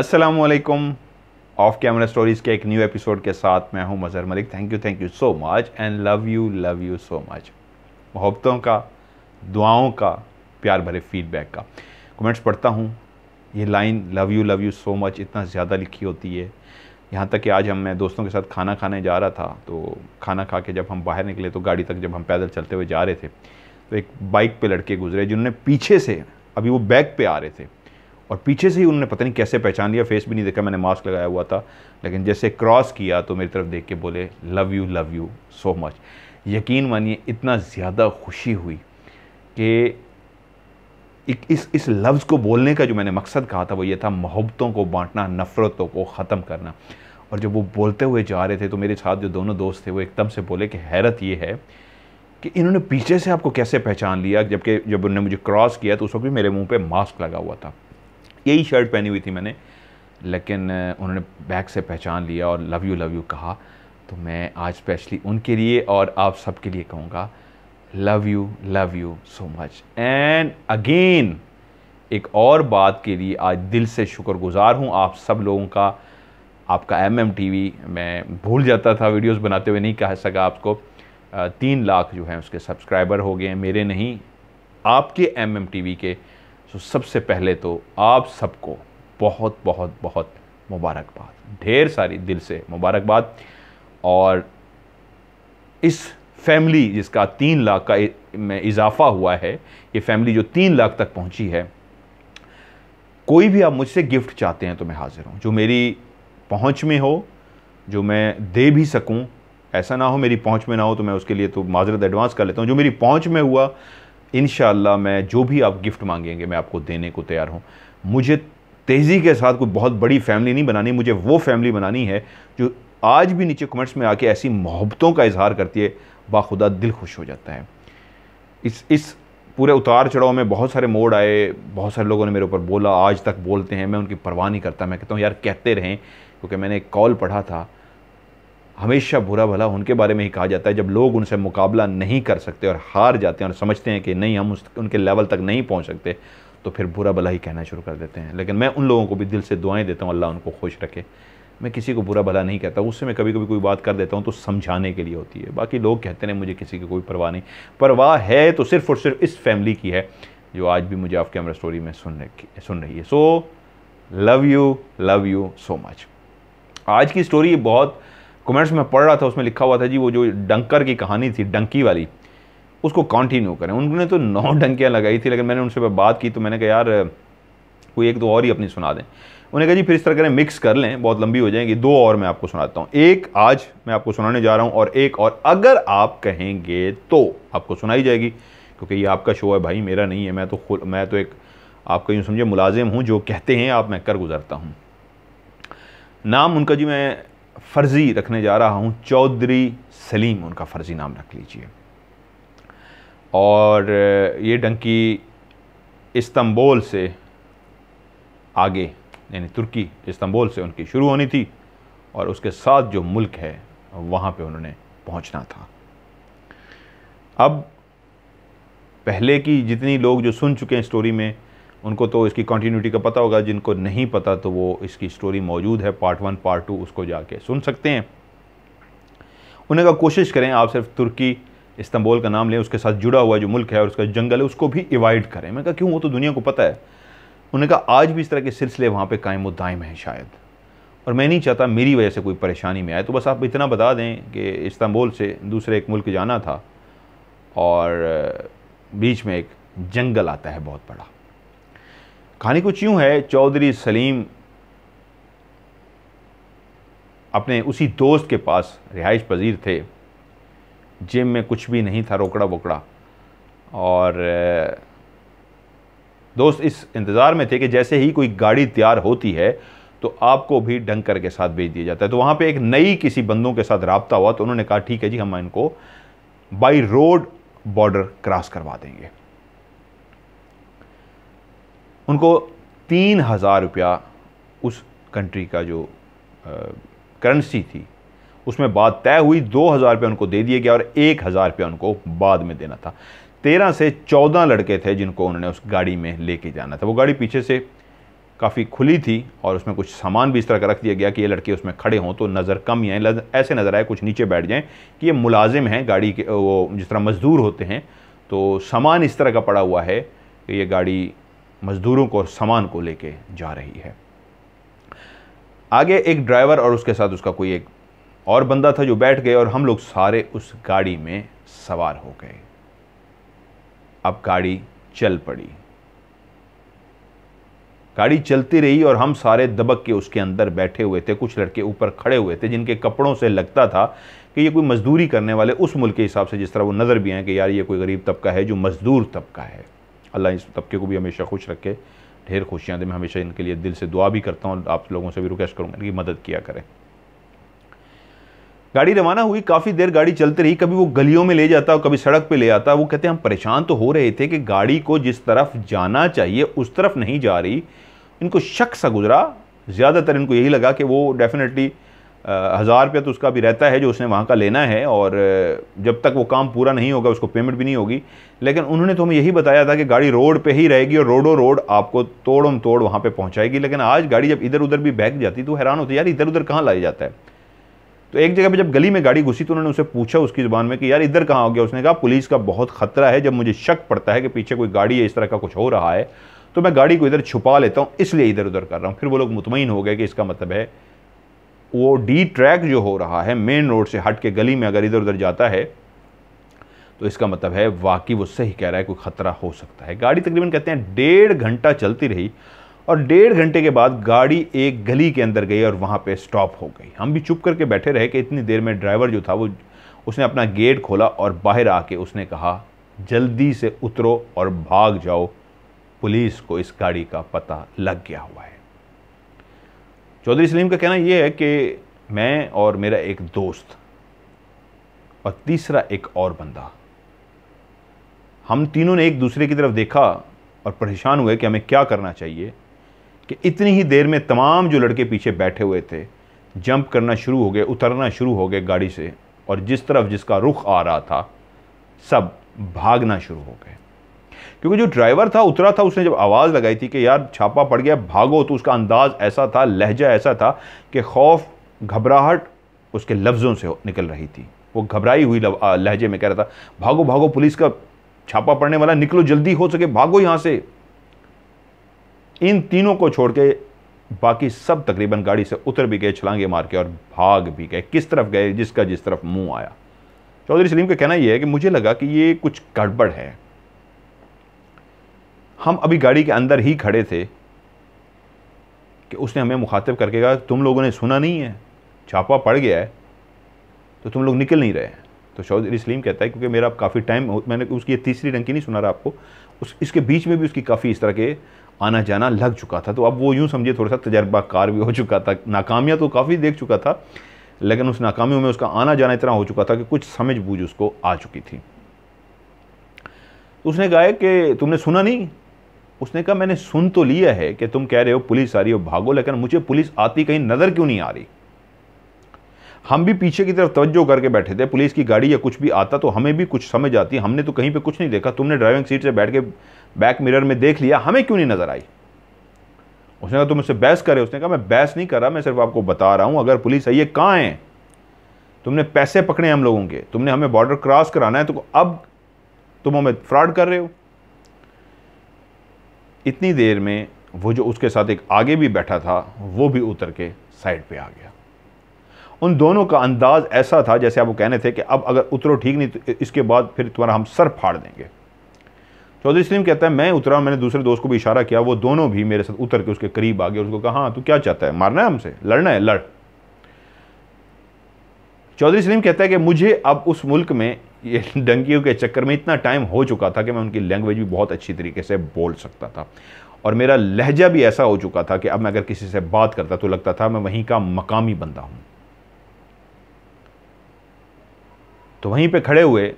Aslam of camera stories के एक new episode के साथ मैं हूं Mazhar Malik thank you thank you so much and love you love you so much मोहब्बतों का दुआओं का प्यार भरे फीडबैक का कमेंट्स पढ़ता हूं ये line love you love you so much इतना ज़्यादा लिखी होती है यहाँ तक कि आज हम मैं दोस्तों के साथ खाना खाने जा रहा था तो खाना खा के जब हम बाहर निकले तो गाड़ी तक जब हम पैदल चलते हुए जा रहे थे तो एक बाइक पे लड़के गुजरे जिन्होंने पीछे से अभी वो बैक पे आ रहे थे और पीछे से ही उन्होंने पता नहीं कैसे पहचान लिया फेस भी नहीं देखा मैंने मास्क लगाया हुआ था लेकिन जैसे क्रॉस किया तो मेरी तरफ देख के बोले love you love you so much यकीन मानिए इतना ज़्यादा खुशी हुई कि एक इस इस लफ्ज़ को बोलने का जो मैंने मकसद कहा था वो ये था मोहब्बतों को बांटना नफ़रतों को ख़त्म करना और जब वो बोलते हुए जा रहे थे तो मेरे साथ जो दोनों दोस्त थे वो एकदम से बोले कि हैरत ये है कि इन्होंने पीछे से आपको कैसे पहचान लिया जबकि जब उन्होंने मुझे क्रॉस किया तो उस वक्त भी मेरे मुंह पे मास्क लगा हुआ था यही शर्ट पहनी हुई थी मैंने लेकिन उन्होंने बैग से पहचान लिया और लव यू लव यू कहा तो मैं आज स्पेशली उनके लिए और आप सबके लिए कहूँगा love you love you so much and again एक और बात के लिए आज दिल से शुक्रगुजार हूँ आप सब लोगों का आपका एम एम टी वी मैं भूल जाता था वीडियोस बनाते हुए नहीं कह सका आपको तीन लाख जो है उसके सब्सक्राइबर हो गए हैं मेरे नहीं आपके एम एम टी वी के सो सबसे पहले तो आप सबको बहुत बहुत बहुत मुबारकबाद ढेर सारी दिल से मुबारकबाद और इस फैमिली जिसका तीन लाख का में इजाफा हुआ है ये फैमिली जो तीन लाख तक पहुंची है कोई भी आप मुझसे गिफ्ट चाहते हैं तो मैं हाज़िर हूँ जो मेरी पहुँच में हो जो मैं दे भी सकूँ ऐसा ना हो मेरी पहुँच में ना हो तो मैं उसके लिए तो माजरत एडवांस कर लेता हूँ जो मेरी पहुँच में हुआ इन मैं जो भी आप गिफ्ट मांगेंगे मैं आपको देने को तैयार हूँ मुझे तेज़ी के साथ कोई बहुत बड़ी फैमिली नहीं बनानी मुझे वो फैमिली बनानी है जो आज भी नीचे कमेंट्स में आके ऐसी मोहब्बतों का इजहार करती है बाखुदा दिल खुश हो जाता है इस इस पूरे उतार चढ़ाव में बहुत सारे मोड़ आए बहुत सारे लोगों ने मेरे ऊपर बोला आज तक बोलते हैं मैं उनकी परवाह नहीं करता मैं कहता हूँ यार कहते रहें क्योंकि मैंने एक कॉल पढ़ा था हमेशा बुरा भला उनके बारे में ही कहा जाता है जब लोग उनसे मुकाबला नहीं कर सकते और हार जाते हैं और समझते हैं कि नहीं हम उस उनके लेवल तक नहीं पहुंच सकते तो फिर बुरा भला ही कहना शुरू कर देते हैं लेकिन मैं उन लोगों को भी दिल से दुआएं देता हूँ अल्लाह उनको खुश रखे मैं किसी को बुरा भला नहीं कहता उससे मैं कभी कभी कोई बात कर देता हूँ तो समझाने के लिए होती है बाकी लोग कहते हैं मुझे किसी की कोई परवाह नहीं परवाह है तो सिर्फ और सिर्फ इस फैमिली की है जो आज भी मुझे आप कैमरा स्टोरी में सुन सुन रही है so love you love you so much आज की स्टोरी बहुत कमेंट्स में पढ़ रहा था उसमें लिखा हुआ था जी वो जो डंकर की कहानी थी डंकी वाली उसको कंटिन्यू करें उन्होंने तो नौ डंकियाँ लगाई थी लेकिन मैंने उनसे बात की तो मैंने कहा यार कोई एक दो और ही अपनी सुना दें उन्हें कहा जी फिर इस तरह करें मिक्स कर लें बहुत लंबी हो जाएंगी दो और मैं आपको सुनाता हूँ एक आज मैं आपको सुनाने जा रहा हूँ और एक और अगर आप कहेंगे तो आपको सुनाई जाएगी क्योंकि ये आपका शो है भाई मेरा नहीं है मैं तो मैं तो एक आपका यूँ समझे मुलाजिम हूँ जो कहते हैं आप मैं कर गुजरता हूँ नाम उनका जी मैं फर्जी रखने जा रहा हूँ चौधरी सलीम उनका फर्जी नाम रख लीजिए और ये डंकी इस्तंबोल से आगे यानी तुर्की इस्तंबोल से उनकी शुरू होनी थी और उसके साथ जो मुल्क है वहाँ पे उन्होंने पहुँचना था अब पहले की जितनी लोग जो सुन चुके हैं स्टोरी में उनको तो इसकी कंटिन्यूटी का पता होगा जिनको नहीं पता तो वो इसकी स्टोरी मौजूद है पार्ट वन पार्ट टू उसको जाके सुन सकते हैं उन्हें का कोशिश करें आप सिर्फ तुर्की इस्तंबोल का नाम लें उसके साथ जुड़ा हुआ जो मुल्क है और उसका जंगल है उसको भी इवाइड करें मैंने कहा क्यों वो तो दुनिया को पता है उन्हें कहा आज भी इस तरह के सिलसिले वहाँ पर कायम दायम हैं शायद और मैं नहीं चाहता मेरी वजह से कोई परेशानी में आए तो बस आप इतना बता दें कि इस्तांबुल से दूसरे एक मुल्क जाना था और बीच में एक जंगल आता है बहुत बड़ा कहानी कुछ यूँ है चौधरी सलीम अपने उसी दोस्त के पास रिहाइश पजीर थे जिम में कुछ भी नहीं था रोकड़ा वोकड़ा और दोस्त इस इंतज़ार में थे कि जैसे ही कोई गाड़ी तैयार होती है तो आपको भी डंकर के साथ भेज दिया जाता है तो वहाँ पे एक नई किसी बंदों के साथ रबता हुआ तो उन्होंने कहा ठीक है जी हम इनको बाई रोड बॉर्डर क्रॉस करवा देंगे उनको तीन हज़ार रुपया उस कंट्री का जो करेंसी थी उसमें बात तय हुई दो हज़ार रुपया उनको दे दिया गया और एक हज़ार रुपया उनको बाद में देना था तेरह से चौदह लड़के थे जिनको उन्होंने उस गाड़ी में लेके जाना था वो गाड़ी पीछे से काफ़ी खुली थी और उसमें कुछ सामान भी इस तरह का रख दिया गया कि ये लड़के उसमें खड़े हों तो नज़र कम ही आए ऐसे नज़र आए कुछ नीचे बैठ जाएं कि ये मुलाजिम हैं गाड़ी के वो जिस तरह मज़दूर होते हैं तो सामान इस तरह का पड़ा हुआ है कि ये गाड़ी मज़दूरों को और सामान को लेके जा रही है आगे एक ड्राइवर और उसके साथ उसका कोई एक और बंदा था जो बैठ गए और हम लोग सारे उस गाड़ी में सवार हो गए अब गाड़ी चल पड़ी गाड़ी चलती रही और हम सारे दबक के उसके अंदर बैठे हुए थे कुछ लड़के ऊपर खड़े हुए थे जिनके कपड़ों से लगता था कि ये कोई मजदूरी करने वाले उस मुल्क के हिसाब से जिस तरह वो नज़र भी आए कि यार ये कोई गरीब तबका है जो मजदूर तबका है अल्लाह इस तबके को भी हमेशा खुश रखे ढेर खुशियाँ दे मैं हमेशा इनके लिए दिल से दुआ भी करता हूँ आप लोगों से भी रिक्वेस्ट करूँगा इनकी मदद किया करें गाड़ी रवाना हुई काफ़ी देर गाड़ी चलती रही कभी वो गलियों में ले जाता और कभी सड़क पे ले आता वो कहते हैं हम परेशान तो हो रहे थे कि गाड़ी को जिस तरफ जाना चाहिए उस तरफ नहीं जा रही इनको शक सा गुजरा ज़्यादातर इनको यही लगा कि वो डेफिनेटली हज़ार रुपया तो उसका भी रहता है जो उसने वहाँ का लेना है और जब तक वो काम पूरा नहीं होगा उसको पेमेंट भी नहीं होगी लेकिन उन्होंने तो हमें यही बताया था कि गाड़ी रोड पे ही रहेगी और रोडो रोड आपको तोड़म तोड़ वहाँ पे पहुँचाएगी लेकिन आज गाड़ी जब इधर उधर भी बहक जाती तो हैरान होती यार इधर उधर कहाँ लाया जाता है तो एक जगह पर जब गली में गाड़ी घुसी तो उन्होंने उसे पूछा उसकी ज़ुबान में कि यार इधर कहाँ हो गया उसने कहा पुलिस का बहुत ख़तरा है जब मुझे शक पड़ता है कि पीछे कोई गाड़ी या इस तरह का कुछ हो रहा है तो मैं गाड़ी को इधर छुपा लेता हूँ इसलिए इधर उधर कर रहा हूँ फिर वो लोग मुतमिन हो गए कि इसका मतलब है वो डी ट्रैक जो हो रहा है मेन रोड से हट के गली में अगर इधर उधर जाता है तो इसका मतलब है वाकई वो सही कह रहा है कोई ख़तरा हो सकता है गाड़ी तकरीबन कहते हैं डेढ़ घंटा चलती रही और डेढ़ घंटे के बाद गाड़ी एक गली के अंदर गई और वहाँ पे स्टॉप हो गई हम भी चुप करके बैठे रहे कि इतनी देर में ड्राइवर जो था वो उसने अपना गेट खोला और बाहर आके उसने कहा जल्दी से उतरो और भाग जाओ पुलिस को इस गाड़ी का पता लग गया हुआ है चौधरी सलीम का कहना यह है कि मैं और मेरा एक दोस्त और तीसरा एक और बंदा हम तीनों ने एक दूसरे की तरफ देखा और परेशान हुए कि हमें क्या करना चाहिए कि इतनी ही देर में तमाम जो लड़के पीछे बैठे हुए थे जंप करना शुरू हो गए उतरना शुरू हो गए गाड़ी से और जिस तरफ जिसका रुख आ रहा था सब भागना शुरू हो गए क्योंकि जो ड्राइवर था उतरा था उसने जब आवाज़ लगाई थी कि यार छापा पड़ गया भागो तो उसका अंदाज़ ऐसा था लहजा ऐसा था कि खौफ घबराहट उसके लफ्ज़ों से निकल रही थी वो घबराई हुई लहजे में कह रहा था भागो भागो पुलिस का छापा पड़ने वाला निकलो जल्दी हो सके भागो यहाँ से इन तीनों को छोड़ के बाकी सब तकरीबन गाड़ी से उतर भी गए छलांगे मार के और भाग भी गए किस तरफ गए जिसका जिस तरफ मुंह आया चौधरी सलीम का कहना यह है कि मुझे लगा कि ये कुछ गड़बड़ है हम अभी गाड़ी के अंदर ही खड़े थे कि उसने हमें मुखातिब करके कहा तुम लोगों ने सुना नहीं है छापा पड़ गया है तो तुम लोग निकल नहीं रहे तो चौधरी सलीम कहता है क्योंकि मेरा काफ़ी टाइम मैंने उसकी तीसरी रंग की नहीं सुना रहा आपको उस इसके बीच में भी उसकी काफ़ी इस तरह के आना जाना लग चुका था तो अब वो यूँ समझिए थोड़ा सा तजर्बाकार भी हो चुका था नाकामियाँ तो काफ़ी देख चुका था लेकिन उस नाकामियों में उसका आना जाना इतना हो चुका था कि कुछ समझ बूझ उसको आ चुकी थी तो उसने कहा कि तुमने सुना नहीं उसने कहा मैंने सुन तो लिया है कि तुम कह रहे हो पुलिस आ रही हो भागो लेकिन मुझे पुलिस आती कहीं नज़र क्यों नहीं आ रही हम भी पीछे की तरफ तवज्जो करके बैठे थे पुलिस की गाड़ी या कुछ भी आता तो हमें भी कुछ समझ आती हमने तो कहीं पे कुछ नहीं देखा तुमने ड्राइविंग सीट से बैठ के बैक मिरर में देख लिया हमें क्यों नहीं नज़र आई उसने कहा तुम उससे बहस करे उसने कहा मैं बहस नहीं कर रहा मैं सिर्फ आपको बता रहा हूँ अगर पुलिस आई है कहाँ है तुमने पैसे पकड़े हम लोगों के तुमने हमें बॉर्डर क्रॉस कराना है तो अब तुम हमें फ्रॉड कर रहे हो इतनी देर में वो जो उसके साथ एक आगे भी बैठा था वो भी उतर के साइड पे आ गया उन दोनों का अंदाज ऐसा था जैसे आप वो कहने थे कि अब अगर उतरो ठीक नहीं तो इसके बाद फिर तुम्हारा हम सर फाड़ देंगे चौधरी सलीम कहता है मैं उतरा मैंने दूसरे दोस्त को भी इशारा किया वो दोनों भी मेरे साथ उतर के उसके करीब आ गए उसको कहा हाँ तू क्या चाहता है मारना है हमसे लड़ना है लड़ चौधरी सलीम कहता है कि मुझे अब उस मुल्क में ये डंकियों के चक्कर में इतना टाइम हो चुका था कि मैं उनकी लैंग्वेज भी बहुत अच्छी तरीके से बोल सकता था और मेरा लहजा भी ऐसा हो चुका था कि अब मैं अगर किसी से बात करता तो लगता था मैं वहीं का मकामी बंदा हूँ तो वहीं पे खड़े हुए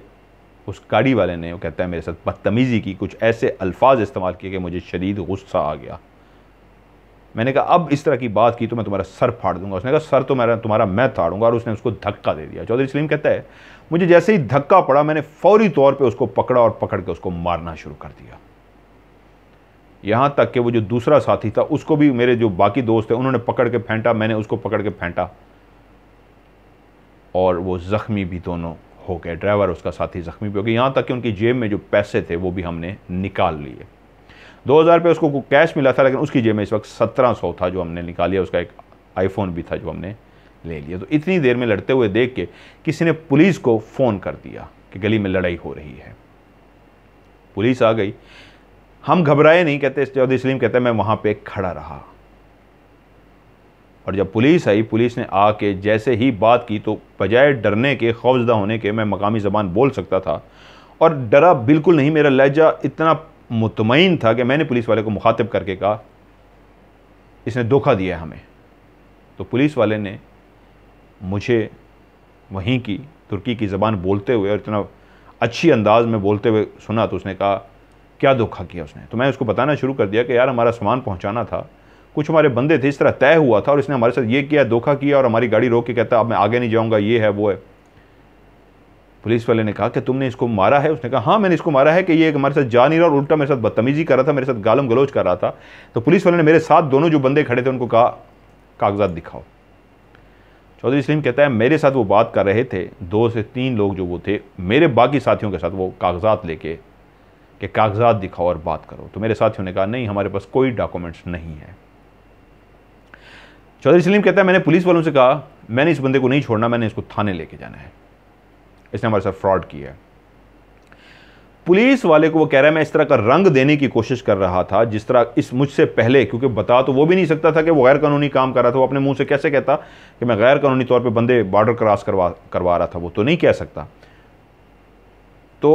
उस गाड़ी वाले ने वो कहता है मेरे साथ बदतमीज़ी की कुछ ऐसे अल्फाज इस्तेमाल किए कि मुझे शदीद गुस्सा आ गया मैंने कहा अब इस तरह की बात की तो मैं तुम्हारा सर फाड़ दूंगा उसने कहा सर तो मेरा तुम्हारा मैं फाड़ूंगा और उसने उसको धक्का दे दिया चौधरी सलीम कहता है मुझे जैसे ही धक्का पड़ा मैंने फौरी तौर पे उसको पकड़ा और पकड़ के उसको मारना शुरू कर दिया यहां तक कि वो जो दूसरा साथी था उसको भी मेरे जो बाकी दोस्त थे उन्होंने पकड़ के फेंटा मैंने उसको पकड़ के फेंटा और वो ज़ख्मी भी दोनों हो गए ड्राइवर उसका साथी ज़ख्मी भी हो गया यहां तक कि उनकी जेब में जो पैसे थे वो भी हमने निकाल लिए दो हज़ार रुपये उसको कैश मिला था लेकिन उसकी जेब में इस वक्त सत्रह सौ था जो हमने निकाल लिया उसका एक आईफोन भी था जो हमने ले लिया तो इतनी देर में लड़ते हुए देख के किसी ने पुलिस को फ़ोन कर दिया कि गली में लड़ाई हो रही है पुलिस आ गई हम घबराए नहीं कहते चौधरी सलीम कहते मैं वहां पे खड़ा रहा और जब पुलिस आई पुलिस ने आके जैसे ही बात की तो बजाय डरने के खौफजदा होने के मैं मकामी ज़बान बोल सकता था और डरा बिल्कुल नहीं मेरा लहजा इतना मुतमिन था कि मैंने पुलिस वाले को मुखातिब करके कहा इसने धोखा दिया हमें तो पुलिस वाले ने मुझे वहीं की तुर्की की ज़बान बोलते हुए और इतना अच्छी अंदाज में बोलते हुए सुना तो उसने कहा क्या धोखा किया उसने तो मैं उसको बताना शुरू कर दिया कि यार हमारा सामान पहुंचाना था कुछ हमारे बंदे थे इस तरह तय हुआ था और इसने हमारे साथ ये किया धोखा किया और हमारी गाड़ी रोक के कहता अब मैं आगे नहीं जाऊँगा ये है वो है पुलिस वाले ने कहा कि तुमने इसको मारा है उसने कहा हाँ मैंने इसको मारा है कि ये हमारे साथ जा नहीं रहा और उल्टा मेरे साथ बदतमीजी कर रहा था मेरे साथ गालम गलोच कर रहा था तो पुलिस वाले ने मेरे साथ दोनों जो बंदे खड़े थे उनको कहा कागजात दिखाओ चौधरी सलीम कहता है मेरे साथ वो बात कर रहे थे दो से तीन लोग जो वो थे मेरे बाकी साथियों के साथ वो कागजात लेके कि कागजात दिखाओ और बात करो तो मेरे साथियों ने कहा नहीं हमारे पास कोई डॉक्यूमेंट्स नहीं है चौधरी सलीम कहता है मैंने पुलिस वालों से कहा मैंने इस बंदे को नहीं छोड़ना मैंने इसको थाने लेके जाना है इसने हमारे साथ फ्रॉड किया है पुलिस वाले को वो कह रहा है मैं इस तरह का रंग देने की कोशिश कर रहा था जिस तरह इस मुझसे पहले क्योंकि बता तो वो भी नहीं सकता था कि वो गैर कानूनी काम कर रहा था वो अपने मुंह से कैसे कहता कि मैं गैर कानूनी तौर पे बंदे बॉर्डर क्रॉस करवा करवा रहा था वो तो नहीं कह सकता तो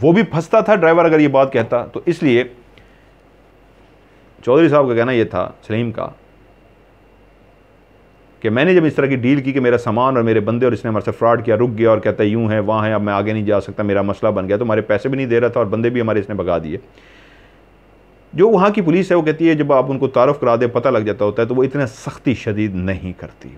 वो भी फंसता था ड्राइवर अगर ये बात कहता तो इसलिए चौधरी साहब का कहना यह था सलीम का कि मैंने जब इस तरह की डील की कि मेरा सामान और मेरे बंदे और इसने हमारे साथ फ्रॉड किया रुक गया और कहता है यूँ है वहाँ है अब मैं आगे नहीं जा सकता मेरा मसला बन गया तो हमारे पैसे भी नहीं दे रहा था और बंदे भी हमारे इसने भगा दिए जो वहाँ की पुलिस है वो कहती है जब आप उनको तारफ़ करा दें पता लग जाता होता है तो वो इतना सख्ती शदीद नहीं करती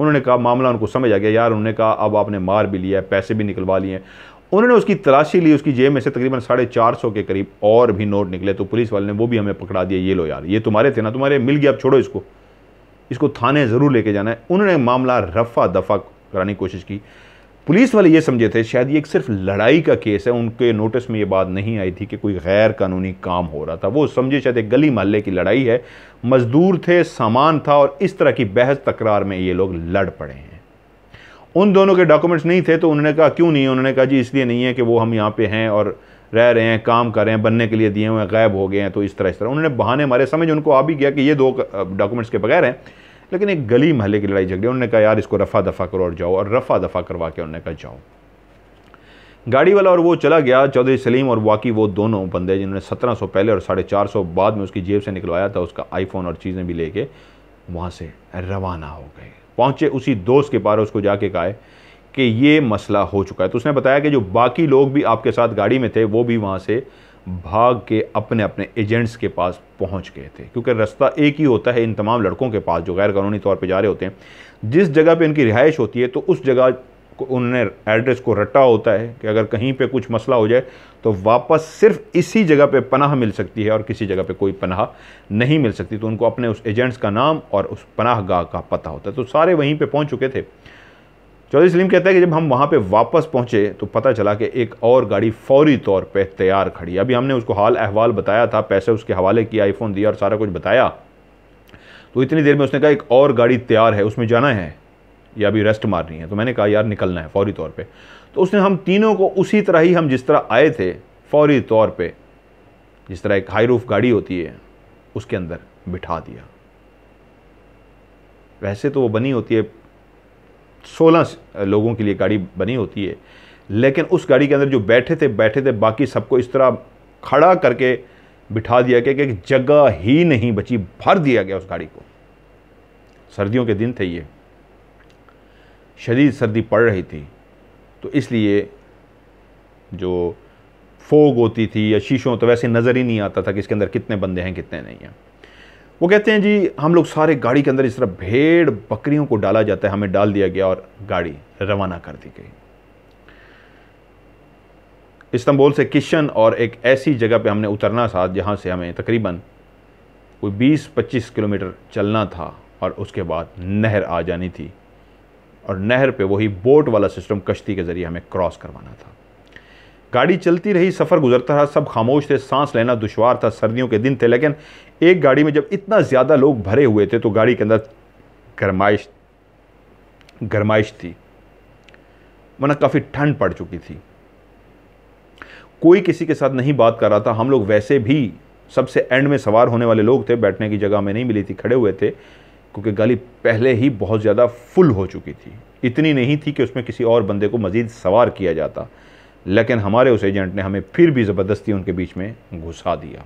उन्होंने कहा मामला उनको समझ आ गया यार उन्होंने कहा अब आपने मार भी लिया है पैसे भी निकलवा लिए हैं उन्होंने उसकी तलाशी ली उसकी जेब में से तकरीबन साढ़े चार सौ के करीब और भी नोट निकले तो पुलिस वाले ने वो भी हमें पकड़ा दिया ये लो यार ये तुम्हारे थे ना तुम्हारे मिल गया अब छोड़ो इसको इसको थाने ज़रूर लेके जाना है उन्होंने मामला रफा दफा कराने की कोशिश की पुलिस वाले ये समझे थे शायद ये एक सिर्फ लड़ाई का केस है उनके नोटिस में ये बात नहीं आई थी कि कोई गैर कानूनी काम हो रहा था वो समझे शायद एक गली महल्ले की लड़ाई है मज़दूर थे सामान था और इस तरह की बहस तकरार में ये लोग लड़ पड़े हैं उन दोनों के डॉक्यूमेंट्स नहीं थे तो उन्होंने कहा क्यों नहीं उन्होंने कहा जी इसलिए नहीं है कि वो हम यहाँ पे हैं और रह रहे हैं काम कर रहे हैं बनने के लिए दिए हुए हैं गायब हो गए हैं तो इस तरह इस तरह उन्होंने बहाने मारे समझ उनको आ भी गया कि ये दो डॉक्यूमेंट्स के बगैर हैं लेकिन एक गली महल्ले की लड़ाई झगड़ी उन्होंने कहा यार इसको रफ़ा दफ़ा करो और जाओ और रफ़ा दफ़ा करवा के उन्होंने कहा जाओ गाड़ी वाला और वो चला गया चौधरी सलीम और वाकई वो दोनों बंदे जिन्होंने सत्रह सौ पहले और साढ़े चार सौ बाद में उसकी जेब से निकलवाया था उसका आईफोन और चीज़ें भी लेके वहाँ से रवाना हो गए पहुँचे उसी दोस्त के पार उसको जाके कहा कि ये मसला हो चुका है तो उसने बताया कि जो बाकी लोग भी आपके साथ गाड़ी में थे वो भी वहाँ से भाग के अपने अपने एजेंट्स के पास पहुँच गए थे क्योंकि रास्ता एक ही होता है इन तमाम लड़कों के पास जो गैर कानूनी तौर पर जा रहे होते हैं जिस जगह पर इनकी रिहाइश होती है तो उस जगह को उन्होंने एड्रेस को रटा होता है कि अगर कहीं पे कुछ मसला हो जाए तो वापस सिर्फ इसी जगह पे पनाह मिल सकती है और किसी जगह पे कोई पनाह नहीं मिल सकती तो उनको अपने उस एजेंट्स का नाम और उस पनाह गाह का पता होता है तो सारे वहीं पे पहुंच चुके थे चौधरी सलीम कहता है कि जब हम वहाँ पे वापस पहुँचे तो पता चला कि एक और गाड़ी फौरी तौर पे तैयार खड़ी अभी हमने उसको हाल अहवाल बताया था पैसे उसके हवाले किया आईफोन दिया और सारा कुछ बताया तो इतनी देर में उसने कहा एक और गाड़ी तैयार है उसमें जाना है या अभी रेस्ट मारनी है तो मैंने कहा यार निकलना है फौरी तौर पर तो उसने हम तीनों को उसी तरह ही हम जिस तरह आए थे फौरी तौर पर जिस तरह एक हाई रूफ गाड़ी होती है उसके अंदर बिठा दिया वैसे तो वो बनी होती है सोलह लोगों के लिए गाड़ी बनी होती है लेकिन उस गाड़ी के अंदर जो बैठे थे बैठे थे बाकी सबको इस तरह खड़ा करके बिठा दिया गया कि जगह ही नहीं बची भर दिया गया उस गाड़ी को सर्दियों के दिन थे ये शदीद सर्दी पड़ रही थी तो इसलिए जो फोग होती थी या शीशों तो वैसे नज़र ही नहीं आता था कि इसके अंदर कितने बंदे हैं कितने नहीं हैं वो कहते हैं जी हम लोग सारे गाड़ी के अंदर इस तरह भेड़ बकरियों को डाला जाता है हमें डाल दिया गया और गाड़ी रवाना कर दी गई इस्तंबोल से किशन और एक ऐसी जगह पे हमने उतरना था जहाँ से हमें तकरीबन कोई 20-25 किलोमीटर चलना था और उसके बाद नहर आ जानी थी और नहर पे वही बोट वाला सिस्टम कश्ती के ज़रिए हमें क्रॉस करवाना था गाड़ी चलती रही सफ़र गुजरता रहा सब खामोश थे सांस लेना दुशवार था सर्दियों के दिन थे लेकिन एक गाड़ी में जब इतना ज़्यादा लोग भरे हुए थे तो गाड़ी के अंदर गरमाइश गरमाइश थी वरना काफ़ी ठंड पड़ चुकी थी कोई किसी के साथ नहीं बात कर रहा था हम लोग वैसे भी सबसे एंड में सवार होने वाले लोग थे बैठने की जगह में नहीं मिली थी खड़े हुए थे क्योंकि गाली पहले ही बहुत ज़्यादा फुल हो चुकी थी इतनी नहीं थी कि उसमें किसी और बंदे को मज़ीद सवार किया जाता लेकिन हमारे उस एजेंट ने हमें फिर भी ज़बरदस्ती उनके बीच में घुसा दिया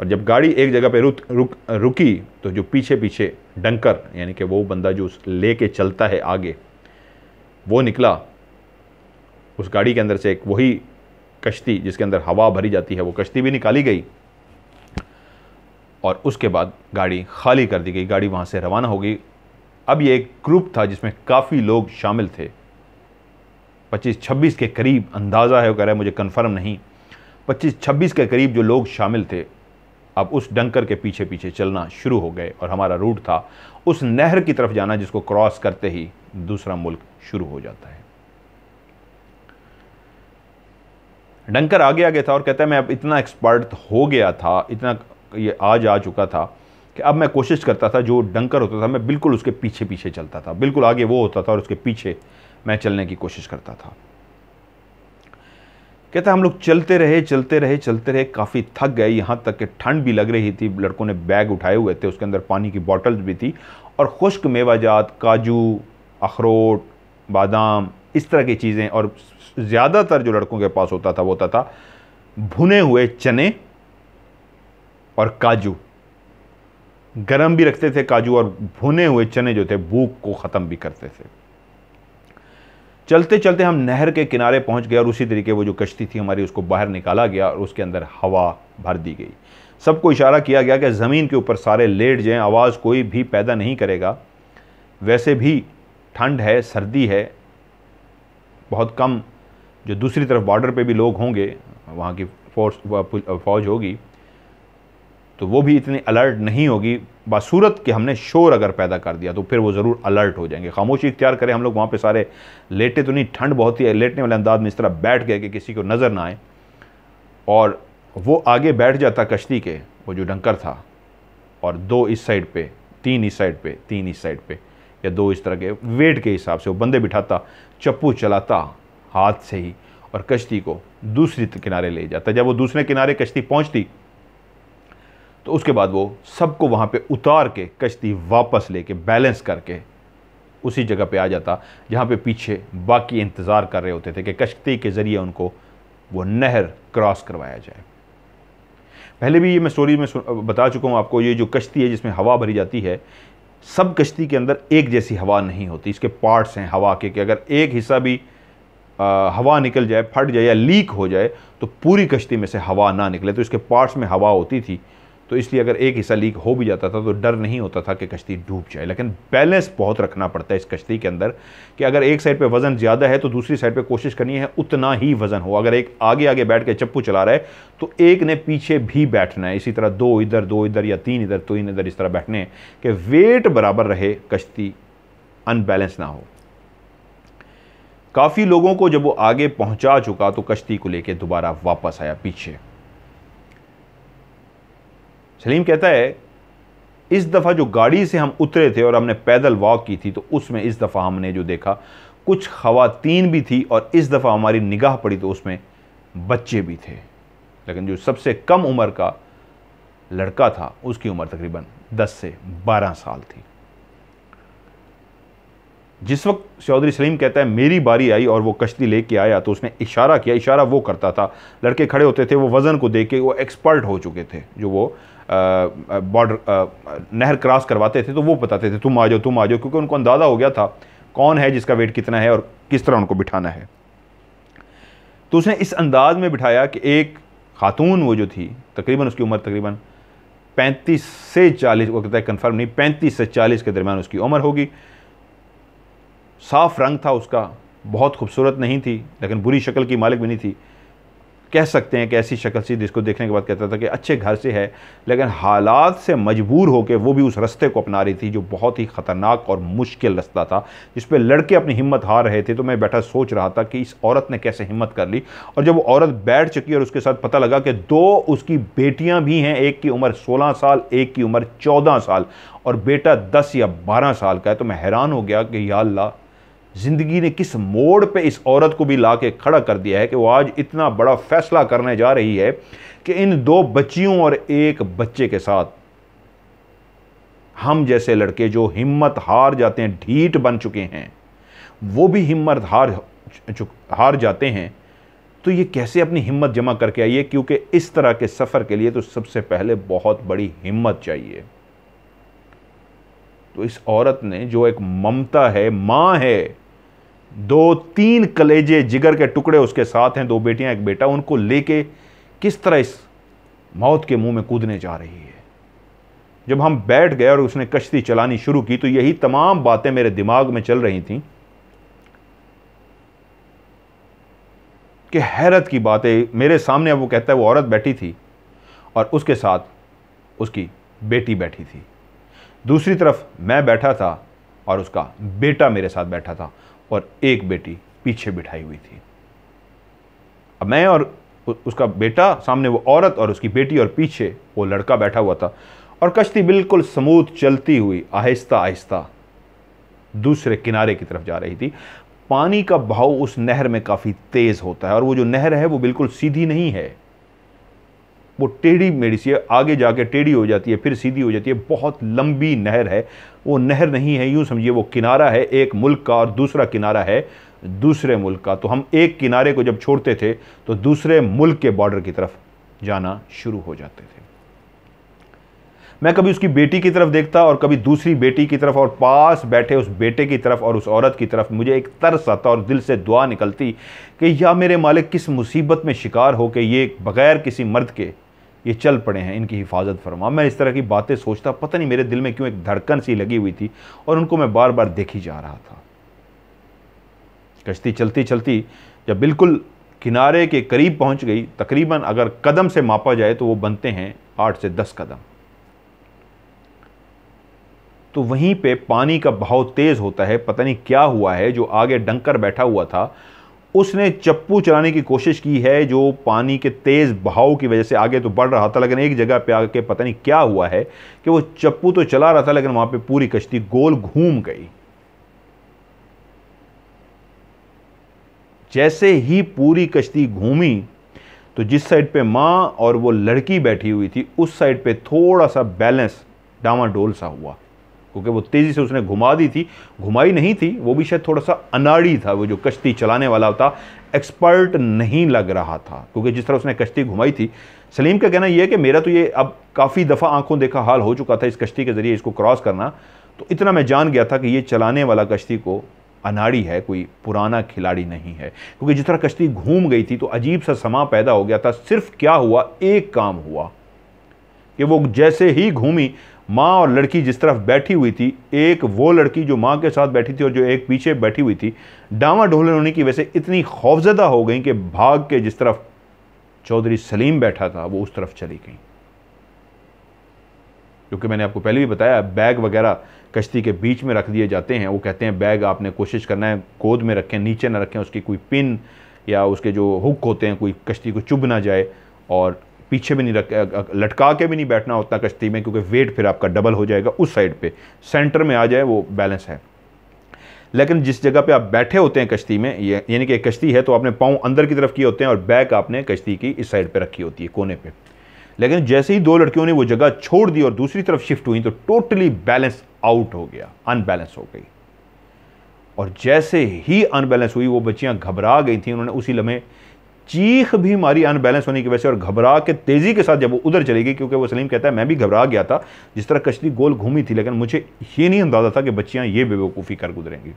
और जब गाड़ी एक जगह पे रुक रुक रुकी तो जो पीछे पीछे डंकर यानी कि वो बंदा जो ले के चलता है आगे वो निकला उस गाड़ी के अंदर से एक वही कश्ती जिसके अंदर हवा भरी जाती है वो कश्ती भी निकाली गई और उसके बाद गाड़ी खाली कर दी गई गाड़ी वहाँ से रवाना हो गई अब ये एक ग्रुप था जिसमें काफ़ी लोग शामिल थे 25-26 के करीब अंदाज़ा है वो कह रहा है मुझे कंफर्म नहीं 25-26 के करीब जो लोग शामिल थे अब उस डंकर के पीछे पीछे चलना शुरू हो गए और हमारा रूट था उस नहर की तरफ जाना जिसको क्रॉस करते ही दूसरा मुल्क शुरू हो जाता है डंकर आगे आगे था और कहता है मैं अब इतना एक्सपर्ट हो गया था इतना ये आज आ चुका था कि अब मैं कोशिश करता था जो डंकर होता था मैं बिल्कुल उसके पीछे पीछे चलता था बिल्कुल आगे वो होता था और उसके पीछे मैं चलने की कोशिश करता था कहता हम लोग चलते रहे चलते रहे चलते रहे काफ़ी थक गए यहाँ तक कि ठंड भी लग रही थी लड़कों ने बैग उठाए हुए थे उसके अंदर पानी की बॉटल्स भी थी और खुश्क मेवाजात काजू अखरोट बादाम इस तरह की चीज़ें और ज़्यादातर जो लड़कों के पास होता था वो होता था भुने हुए चने और काजू गरम भी रखते थे काजू और भुने हुए चने जो थे भूख को ख़त्म भी करते थे चलते चलते हम नहर के किनारे पहुंच गए और उसी तरीके वो जो कश्ती थी हमारी उसको बाहर निकाला गया और उसके अंदर हवा भर दी गई सबको इशारा किया गया कि ज़मीन के ऊपर सारे लेट जाएं आवाज़ कोई भी पैदा नहीं करेगा वैसे भी ठंड है सर्दी है बहुत कम जो दूसरी तरफ बॉर्डर पे भी लोग होंगे वहाँ की फोर्स फौज होगी तो वो भी इतनी अलर्ट नहीं होगी बासूरत कि हमने शोर अगर पैदा कर दिया तो फिर वो ज़रूर अलर्ट हो जाएंगे खामोशी इख्तियार करें हम लोग वहाँ पे सारे लेटे तो नहीं ठंड बहुत ही है लेटने वाले अंदाज में इस तरह बैठ गए कि किसी को नज़र ना आए और वो आगे बैठ जाता कश्ती के वो जो डंकर था और दो इस साइड पर तीन इस साइड पर तीन इस साइड पर या दो इस तरह के वेट के हिसाब से वो बंदे बिठाता चप्पू चलाता हाथ से ही और कश्ती को दूसरी किनारे ले जाता जब वो दूसरे किनारे कश्ती पहुँचती तो उसके बाद वो सबको वहाँ पे उतार के कश्ती वापस लेके बैलेंस करके उसी जगह पे आ जाता जहाँ पे पीछे बाकी इंतज़ार कर रहे होते थे कि कश्ती के ज़रिए उनको वो नहर क्रॉस करवाया जाए पहले भी ये मैं स्टोरी में बता चुका हूँ आपको ये जो कश्ती है जिसमें हवा भरी जाती है सब कश्ती के अंदर एक जैसी हवा नहीं होती इसके पार्ट्स हैं हवा के कि अगर एक हिस्सा भी आ, हवा निकल जाए फट जाए या लीक हो जाए तो पूरी कश्ती में से हवा ना निकले तो इसके पार्ट्स में हवा होती थी तो इसलिए अगर एक हिस्सा लीक हो भी जाता था तो डर नहीं होता था कि कश्ती डूब जाए लेकिन बैलेंस बहुत रखना पड़ता है इस कश्ती के अंदर कि अगर एक साइड पे वज़न ज़्यादा है तो दूसरी साइड पे कोशिश करनी है उतना ही वज़न हो अगर एक आगे आगे बैठ के चप्पू चला रहा है तो एक ने पीछे भी बैठना है इसी तरह दो इधर दो इधर या तीन इधर तीन तो इधर इस तरह बैठने के वेट बराबर रहे कश्ती अनबैलेंस ना हो काफ़ी लोगों को जब वो आगे पहुंचा चुका तो कश्ती को लेके दोबारा वापस आया पीछे सलीम कहता है इस दफ़ा जो गाड़ी से हम उतरे थे और हमने पैदल वॉक की थी तो उसमें इस दफ़ा हमने जो देखा कुछ खातन भी थी और इस दफ़ा हमारी निगाह पड़ी तो उसमें बच्चे भी थे लेकिन जो सबसे कम उम्र का लड़का था उसकी उम्र तकरीबन 10 से 12 साल थी जिस वक्त चौधरी सलीम कहता है मेरी बारी आई और वो कश्ती लेके आया तो उसने इशारा किया इशारा वो करता था लड़के खड़े होते थे वो वज़न को देख के वो एक्सपर्ट हो चुके थे जो वो बॉर्डर नहर क्रॉस करवाते थे तो वो बताते थे तुम आ जाओ तुम आ जाओ क्योंकि उनको अंदाज़ा हो गया था कौन है जिसका वेट कितना है और किस तरह उनको बिठाना है तो उसने इस अंदाज में बिठाया कि एक खातून वो जो थी तकरीबन उसकी उम्र तकरीबन पैंतीस से चालीस वो कहता है कन्फर्म नहीं पैंतीस से चालीस के दरमियान उसकी उम्र होगी साफ रंग था उसका बहुत खूबसूरत नहीं थी लेकिन बुरी शक्ल की मालिक भी नहीं थी कह सकते हैं कि ऐसी शक्ल से जिसको देखने के बाद कहता था कि अच्छे घर से है लेकिन हालात से मजबूर होकर वो भी उस रस्ते को अपना रही थी जो बहुत ही ख़तरनाक और मुश्किल रास्ता था जिस पर लड़के अपनी हिम्मत हार रहे थे तो मैं बैठा सोच रहा था कि इस औरत ने कैसे हिम्मत कर ली और जब वो औरत बैठ चुकी और उसके साथ पता लगा कि दो उसकी बेटियाँ भी हैं एक की उम्र सोलह साल एक की उम्र चौदह साल और बेटा दस या बारह साल का है तो मैं हैरान हो गया कि या अल्लाह ज़िंदगी ने किस मोड़ पे इस औरत को भी ला के खड़ा कर दिया है कि वो आज इतना बड़ा फैसला करने जा रही है कि इन दो बच्चियों और एक बच्चे के साथ हम जैसे लड़के जो हिम्मत हार जाते हैं ढीठ बन चुके हैं वो भी हिम्मत हार हार जाते हैं तो ये कैसे अपनी हिम्मत जमा करके आइए क्योंकि इस तरह के सफ़र के लिए तो सबसे पहले बहुत बड़ी हिम्मत चाहिए तो इस औरत ने जो एक ममता है माँ है दो तीन कलेजे जिगर के टुकड़े उसके साथ हैं दो बेटियां एक बेटा उनको लेके किस तरह इस मौत के मुंह में कूदने जा रही है जब हम बैठ गए और उसने कश्ती चलानी शुरू की तो यही तमाम बातें मेरे दिमाग में चल रही थी कि हैरत की बातें मेरे सामने वो कहता है वो औरत बैठी थी और उसके साथ उसकी बेटी बैठी थी दूसरी तरफ मैं बैठा था और उसका बेटा मेरे साथ बैठा था और एक बेटी पीछे बिठाई हुई थी अब मैं और उसका बेटा सामने वो औरत और उसकी बेटी और पीछे वो लड़का बैठा हुआ था और कश्ती बिल्कुल समूद चलती हुई आहिस्ता आहिस्ता दूसरे किनारे की तरफ जा रही थी पानी का बहाव उस नहर में काफ़ी तेज़ होता है और वो जो नहर है वो बिल्कुल सीधी नहीं है वो टेढ़ी मेडिसिया आगे जाके टेढ़ी हो जाती है फिर सीधी हो जाती है बहुत लंबी नहर है वो नहर नहीं है यूँ समझिए वो किनारा है एक मुल्क का और दूसरा किनारा है दूसरे मुल्क का तो हम एक किनारे को जब छोड़ते थे तो दूसरे मुल्क के बॉर्डर की तरफ जाना शुरू हो जाते थे मैं कभी उसकी बेटी की तरफ देखता और कभी दूसरी बेटी की तरफ और पास बैठे उस बेटे की तरफ और उस औरत की तरफ मुझे एक तरस आता और दिल से दुआ निकलती कि या मेरे मालिक किस मुसीबत में शिकार हो के ये बग़ैर किसी मर्द के ये चल पड़े हैं इनकी हिफाजत फरमा मैं इस तरह की बातें सोचता पता नहीं मेरे दिल में क्यों एक धड़कन सी लगी हुई थी और उनको मैं बार बार देखी जा रहा था कश्ती चलती चलती जब बिल्कुल किनारे के करीब पहुंच गई तकरीबन अगर कदम से मापा जाए तो वो बनते हैं आठ से दस कदम तो वहीं पे पानी का बहाव तेज़ होता है पता नहीं क्या हुआ है जो आगे डंकर बैठा हुआ था उसने चप्पू चलाने की कोशिश की है जो पानी के तेज़ बहाव की वजह से आगे तो बढ़ रहा था लेकिन एक जगह पे आके पता नहीं क्या हुआ है कि वो चप्पू तो चला रहा था लेकिन वहां पे पूरी कश्ती गोल घूम गई जैसे ही पूरी कश्ती घूमी तो जिस साइड पे मां और वो लड़की बैठी हुई थी उस साइड पे थोड़ा सा बैलेंस डामाडोल सा हुआ क्योंकि वो तेज़ी से उसने घुमा दी थी घुमाई नहीं थी वो भी शायद थोड़ा सा अनाड़ी था वो जो कश्ती चलाने वाला था एक्सपर्ट नहीं लग रहा था क्योंकि जिस तरह उसने कश्ती घुमाई थी सलीम का कहना यह है कि मेरा तो ये अब काफ़ी दफ़ा आंखों देखा हाल हो चुका था इस कश्ती के ज़रिए इसको क्रॉस करना तो इतना मैं जान गया था कि ये चलाने वाला कश्ती को अनाड़ी है कोई पुराना खिलाड़ी नहीं है क्योंकि जिस तरह कश्ती घूम गई थी तो अजीब सा समा पैदा हो गया था सिर्फ क्या हुआ एक काम हुआ कि वो जैसे ही घूमी माँ और लड़की जिस तरफ बैठी हुई थी एक वो लड़की जो माँ के साथ बैठी थी और जो एक पीछे बैठी हुई थी डावा ढोलन होने की वजह से इतनी खौफजदा हो गई कि भाग के जिस तरफ चौधरी सलीम बैठा था वो उस तरफ चली गई क्योंकि मैंने आपको पहले भी बताया बैग वगैरह कश्ती के बीच में रख दिए जाते हैं वो कहते हैं बैग आपने कोशिश करना है गोद में रखें नीचे ना रखें उसकी कोई पिन या उसके जो हुक होते हैं कोई कश्ती को चुभ ना जाए और पीछे भी नहीं रख लटका के भी नहीं बैठना होता कश्ती में क्योंकि वेट फिर आपका डबल हो जाएगा उस साइड पे सेंटर में आ जाए वो बैलेंस है लेकिन जिस जगह पे आप बैठे होते हैं कश्ती में यानी कि एक कश्ती है तो आपने पाँव अंदर की तरफ किए होते हैं और बैक आपने कश्ती की इस साइड पर रखी होती है कोने पर लेकिन जैसे ही दो लड़कियों ने वो जगह छोड़ दी और दूसरी तरफ शिफ्ट हुई तो टोटली बैलेंस आउट हो गया अनबैलेंस हो गई और जैसे ही अनबैलेंस हुई वो बच्चियां घबरा गई थी उन्होंने उसी लम्हे चीख भी हमारी अनबैलेंस होने की वजह से और घबरा के तेज़ी के साथ जब वो उधर चली गई क्योंकि वो सलीम कहता है मैं भी घबरा गया था जिस तरह कश्ती गोल घूमी थी लेकिन मुझे ये नहीं अंदाजा था कि बच्चियाँ ये बेवकूफ़ी कर गुजरेंगी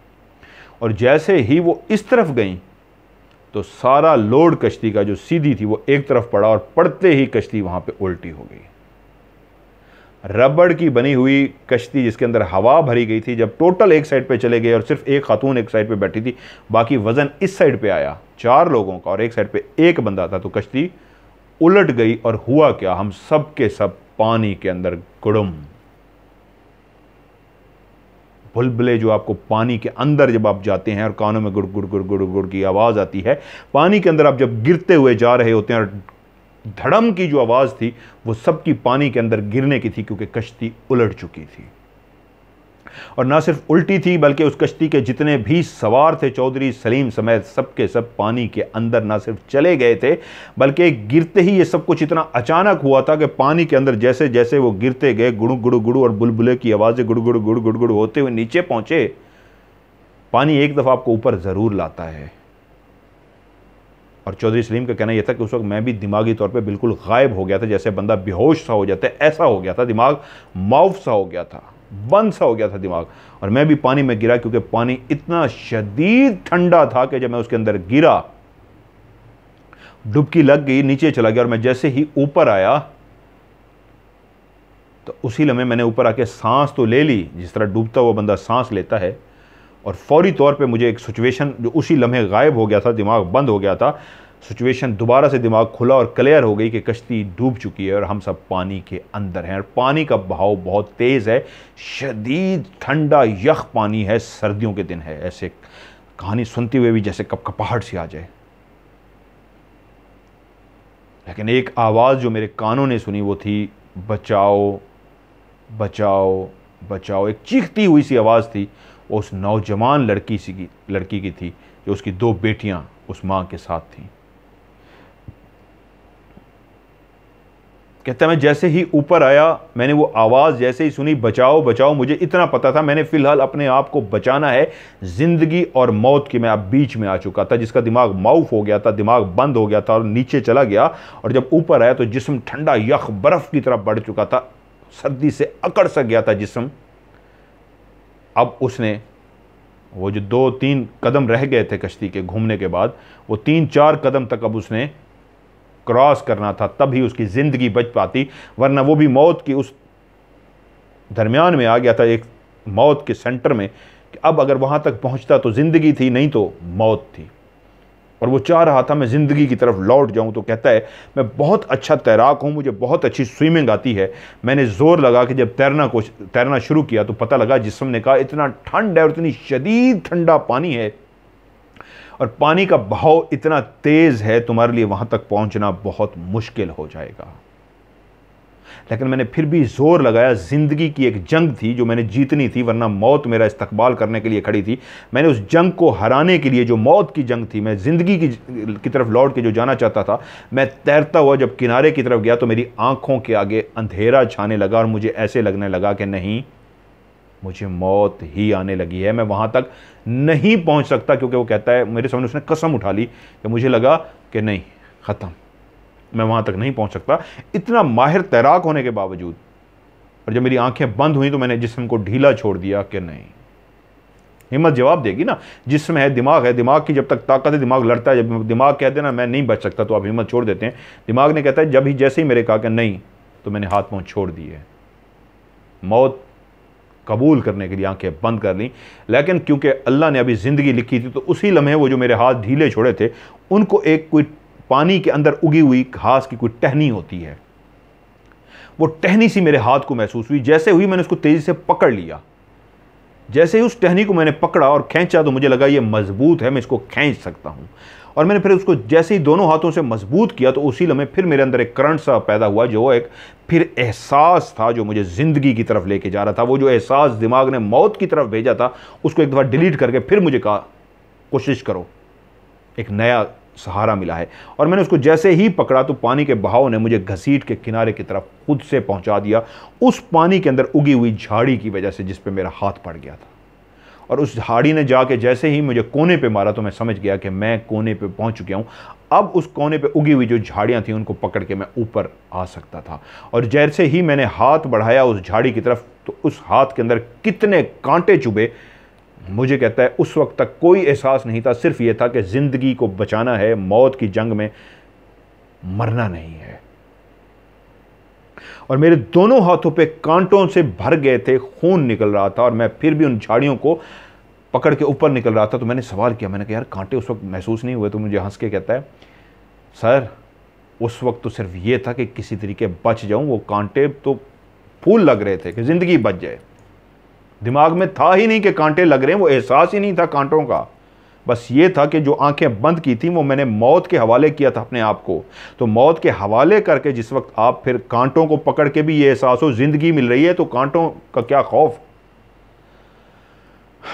और जैसे ही वो इस तरफ गई तो सारा लोड कश्ती का जो सीधी थी वो एक तरफ पड़ा और पड़ते ही कश्ती वहाँ पर उल्टी हो गई रबड़ की बनी हुई कश्ती जिसके अंदर हवा भरी गई थी जब टोटल एक साइड पे चले गए और सिर्फ एक खातून एक साइड पे बैठी थी बाकी वज़न इस साइड पे आया चार लोगों का और एक साइड पे एक बंदा था तो कश्ती उलट गई और हुआ क्या हम सब के सब पानी के अंदर गुड़ुम बुलबुले जो आपको पानी के अंदर जब आप जाते हैं और कानों में गुड़ गुड़ गुड़ गुड़ गुड़ की आवाज़ आती है पानी के अंदर आप जब गिरते हुए जा रहे होते हैं और धड़म की जो आवाज़ थी वो सबकी पानी के अंदर गिरने की थी क्योंकि कश्ती उलट चुकी थी और ना सिर्फ उल्टी थी बल्कि उस कश्ती के जितने भी सवार थे चौधरी सलीम समेत सबके सब पानी के अंदर ना सिर्फ चले गए थे बल्कि गिरते ही ये सब कुछ इतना अचानक हुआ था कि पानी के अंदर जैसे जैसे वो गिरते गए गुड़ गुड़ गुड़ू और बुलबुले की आवाज़ें गुड़ गुड़ गुड़ गुड़ गुड़ होते हुए नीचे पहुंचे पानी एक दफ़ा आपको ऊपर ज़रूर लाता है और चौधरी सलीम का कहना यह था कि उस वक्त मैं भी दिमागी तौर पे बिल्कुल गायब हो गया था जैसे बंदा बेहोश सा हो जाता है ऐसा हो गया था दिमाग माउफ सा हो गया था बंद सा हो गया था दिमाग और मैं भी पानी में गिरा क्योंकि पानी इतना शदीद ठंडा था कि जब मैं उसके अंदर गिरा डुबकी लग गई नीचे चला गया और मैं जैसे ही ऊपर आया तो उसी लम्हे मैंने ऊपर आके सांस तो ले ली जिस तरह डूबता हुआ बंदा सांस लेता है और फौरी तौर पे मुझे एक सिचुएशन जो उसी लम्हे गायब हो गया था दिमाग बंद हो गया था सिचुएशन दोबारा से दिमाग खुला और क्लियर हो गई कि कश्ती डूब चुकी है और हम सब पानी के अंदर हैं और पानी का बहाव बहुत तेज़ है शदीद ठंडा यख पानी है सर्दियों के दिन है ऐसे कहानी सुनते हुए भी जैसे कपकपाहट सी आ जाए लेकिन एक आवाज़ जो मेरे कानों ने सुनी वो थी बचाओ बचाओ बचाओ एक चीखती हुई सी आवाज़ थी उस नौजवान लड़की सी की लड़की की थी जो उसकी दो बेटियां उस माँ के साथ थीं कहता मैं जैसे ही ऊपर आया मैंने वो आवाज़ जैसे ही सुनी बचाओ बचाओ मुझे इतना पता था मैंने फ़िलहाल अपने आप को बचाना है ज़िंदगी और मौत के मैं अब बीच में आ चुका था जिसका दिमाग माउफ हो गया था दिमाग बंद हो गया था और नीचे चला गया और जब ऊपर आया तो जिसम ठंडा यख बर्फ़ की तरफ बढ़ चुका था सर्दी से अकड़ सक गया था जिसम अब उसने वो जो दो तीन कदम रह गए थे कश्ती के घूमने के बाद वो तीन चार कदम तक अब उसने क्रॉस करना था तभी उसकी ज़िंदगी बच पाती वरना वो भी मौत की उस दरमियान में आ गया था एक मौत के सेंटर में कि अब अगर वहाँ तक पहुँचता तो ज़िंदगी थी नहीं तो मौत थी और वो चाह रहा था मैं ज़िंदगी की तरफ लौट जाऊँ तो कहता है मैं बहुत अच्छा तैराक हूँ मुझे बहुत अच्छी स्विमिंग आती है मैंने ज़ोर लगा कि जब तैरना को तैरना शुरू किया तो पता लगा जिसम ने कहा इतना ठंड है और इतनी शदीद ठंडा पानी है और पानी का बहाव इतना तेज़ है तुम्हारे लिए वहाँ तक पहुँचना बहुत मुश्किल हो जाएगा लेकिन मैंने फिर भी जोर लगाया ज़िंदगी की एक जंग थी जो मैंने जीतनी थी वरना मौत मेरा इस्तकबाल करने के लिए खड़ी थी मैंने उस जंग को हराने के लिए जो मौत की जंग थी मैं ज़िंदगी की की तरफ लौट के जो जाना चाहता था मैं तैरता हुआ जब किनारे की तरफ गया तो मेरी आंखों के आगे अंधेरा छाने लगा और मुझे ऐसे लगने लगा कि नहीं मुझे मौत ही आने लगी है मैं वहाँ तक नहीं पहुँच सकता क्योंकि वो कहता है मेरे सामने उसने कसम उठा ली कि मुझे लगा कि नहीं ख़त्म मैं वहाँ तक नहीं पहुँच सकता इतना माहिर तैराक होने के बावजूद और जब मेरी आंखें बंद हुई तो मैंने जिसम को ढीला छोड़ दिया कि नहीं हिम्मत जवाब देगी ना जिसम है दिमाग है दिमाग की जब तक ताकत है दिमाग लड़ता है जब दिमाग कहते हैं ना मैं नहीं बच सकता तो आप हिम्मत छोड़ देते हैं दिमाग ने कहता है जब ही जैसे ही मेरे कहा कि नहीं तो मैंने हाथ पाँव छोड़ दिए मौत कबूल करने के लिए आंखें बंद कर ली लेकिन क्योंकि अल्लाह ने अभी ज़िंदगी लिखी थी तो उसी लम्हे वो जो मेरे हाथ ढीले छोड़े थे उनको एक कोई पानी के अंदर उगी हुई घास की कोई टहनी होती है वो टहनी सी मेरे हाथ को महसूस हुई जैसे हुई मैंने उसको तेज़ी से पकड़ लिया जैसे ही उस टहनी को मैंने पकड़ा और खींचा तो मुझे लगा ये मजबूत है मैं इसको खींच सकता हूँ और मैंने फिर उसको जैसे ही दोनों हाथों से मजबूत किया तो उसी लम्हे फिर मेरे अंदर एक करंट सा पैदा हुआ जो एक फिर एहसास था जो मुझे ज़िंदगी की तरफ लेके जा रहा था वो जो एहसास दिमाग ने मौत की तरफ भेजा था उसको एक दफ़ा डिलीट करके फिर मुझे कहा कोशिश करो एक नया सहारा मिला है और मैंने उसको जैसे ही पकड़ा तो पानी के बहाव ने मुझे घसीट के किनारे की तरफ खुद से पहुंचा दिया उस पानी के अंदर उगी हुई झाड़ी की वजह से जिस पर मेरा हाथ पड़ गया था और उस झाड़ी ने जाके जैसे ही मुझे कोने पे मारा तो मैं समझ गया कि मैं कोने पे पहुंच चुका हूँ अब उस कोने पे उगी हुई जो झाड़ियाँ थी उनको पकड़ के मैं ऊपर आ सकता था और जैसे ही मैंने हाथ बढ़ाया उस झाड़ी की तरफ तो उस हाथ के अंदर कितने कांटे चुभे मुझे कहता है उस वक्त तक कोई एहसास नहीं था सिर्फ यह था कि ज़िंदगी को बचाना है मौत की जंग में मरना नहीं है और मेरे दोनों हाथों पे कांटों से भर गए थे खून निकल रहा था और मैं फिर भी उन झाड़ियों को पकड़ के ऊपर निकल रहा था तो मैंने सवाल किया मैंने कहा यार कांटे उस वक्त महसूस नहीं हुए तो मुझे हंस के कहता है सर उस वक्त तो सिर्फ यह था कि किसी तरीके बच जाऊं वो कांटे तो फूल लग रहे थे कि ज़िंदगी बच जाए दिमाग में था ही नहीं कि कांटे लग रहे हैं वो एहसास ही नहीं था कांटों का बस ये था कि जो आंखें बंद की थी वो मैंने मौत के हवाले किया था अपने आप को तो मौत के हवाले करके जिस वक्त आप फिर कांटों को पकड़ के भी ये एहसास हो ज़िंदगी मिल रही है तो कांटों का क्या खौफ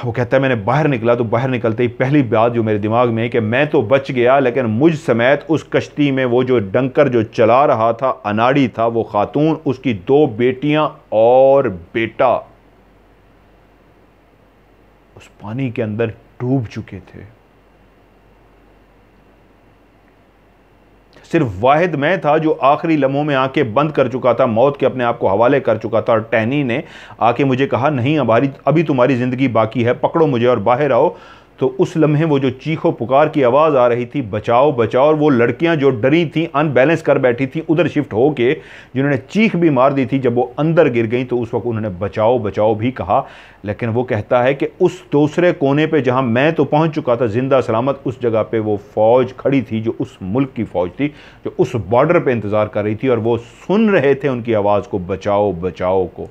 वो कहता है मैंने बाहर निकला तो बाहर निकलते ही पहली बात जो मेरे दिमाग में है कि मैं तो बच गया लेकिन मुझ समेत उस कश्ती में वो जो डंकर जो चला रहा था अनाड़ी था वो खातून उसकी दो बेटियां और बेटा उस पानी के अंदर डूब चुके थे सिर्फ वाहिद मैं था जो आखिरी लम्हों में आंखें बंद कर चुका था मौत के अपने आप को हवाले कर चुका था और टैनी ने आके मुझे कहा नहीं अभारी अभी तुम्हारी ज़िंदगी बाकी है पकड़ो मुझे और बाहर आओ तो उस लम्हे वो जो चीखो पुकार की आवाज़ आ रही थी बचाओ बचाओ और वो लड़कियां जो डरी थी अनबैलेंस कर बैठी थी उधर शिफ्ट होके जिन्होंने चीख भी मार दी थी जब वो अंदर गिर गई तो उस वक्त उन्होंने बचाओ बचाओ भी कहा लेकिन वो कहता है कि उस दूसरे कोने पर जहाँ मैं तो पहुँच चुका था ज़िंदा सलामत उस जगह पर वो फ़ौज खड़ी थी जो उस मुल्क की फ़ौज थी जो उस बॉर्डर पर इंतज़ार कर रही थी और वो सुन रहे थे उनकी आवाज़ को बचाओ बचाओ को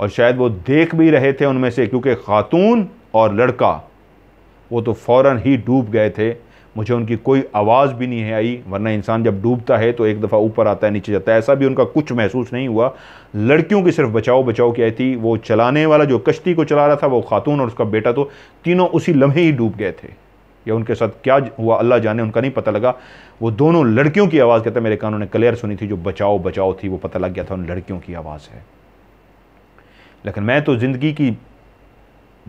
और शायद वो देख भी रहे थे उनमें से क्योंकि खातून और लड़का वो तो फ़ौर ही डूब गए थे मुझे उनकी कोई आवाज़ भी नहीं आई वरना इंसान जब डूबता है तो एक दफ़ा ऊपर आता है नीचे जाता है ऐसा भी उनका कुछ महसूस नहीं हुआ लड़कियों की सिर्फ बचाओ बचाओ की आई थी वो चलाने वाला जो कश्ती को चला रहा था वो खातून और उसका बेटा तो तीनों उसी लम्हे ही डूब गए थे या उनके साथ क्या हुआ अल्लाह जाने उनका नहीं पता लगा वो दोनों लड़कियों की आवाज़ कहते मेरे कानों ने क्लियर सुनी थी जो बचाओ बचाओ थी वो पता लग गया था उन लड़कियों की आवाज़ है लेकिन मैं तो ज़िंदगी की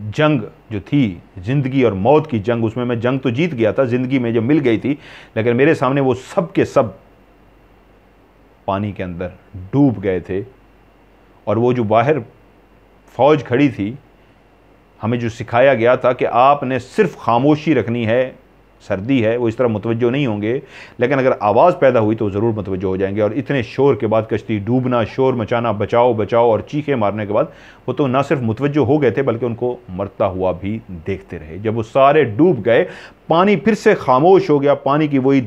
जंग जो थी ज़िंदगी और मौत की जंग उसमें मैं जंग तो जीत गया था ज़िंदगी में जब मिल गई थी लेकिन मेरे सामने वो सब के सब पानी के अंदर डूब गए थे और वो जो बाहर फौज खड़ी थी हमें जो सिखाया गया था कि आपने सिर्फ खामोशी रखनी है सर्दी है वो इस तरह मुतवजो नहीं होंगे लेकिन अगर आवाज़ पैदा हुई तो ज़रूर मुतवजो हो जाएंगे और इतने शोर के बाद कश्ती डूबना शोर मचाना बचाओ बचाओ और चीखे मारने के बाद वो तो ना सिर्फ मुतवजो हो गए थे बल्कि उनको मरता हुआ भी देखते रहे जब वो सारे डूब गए पानी फिर से खामोश हो गया पानी की वही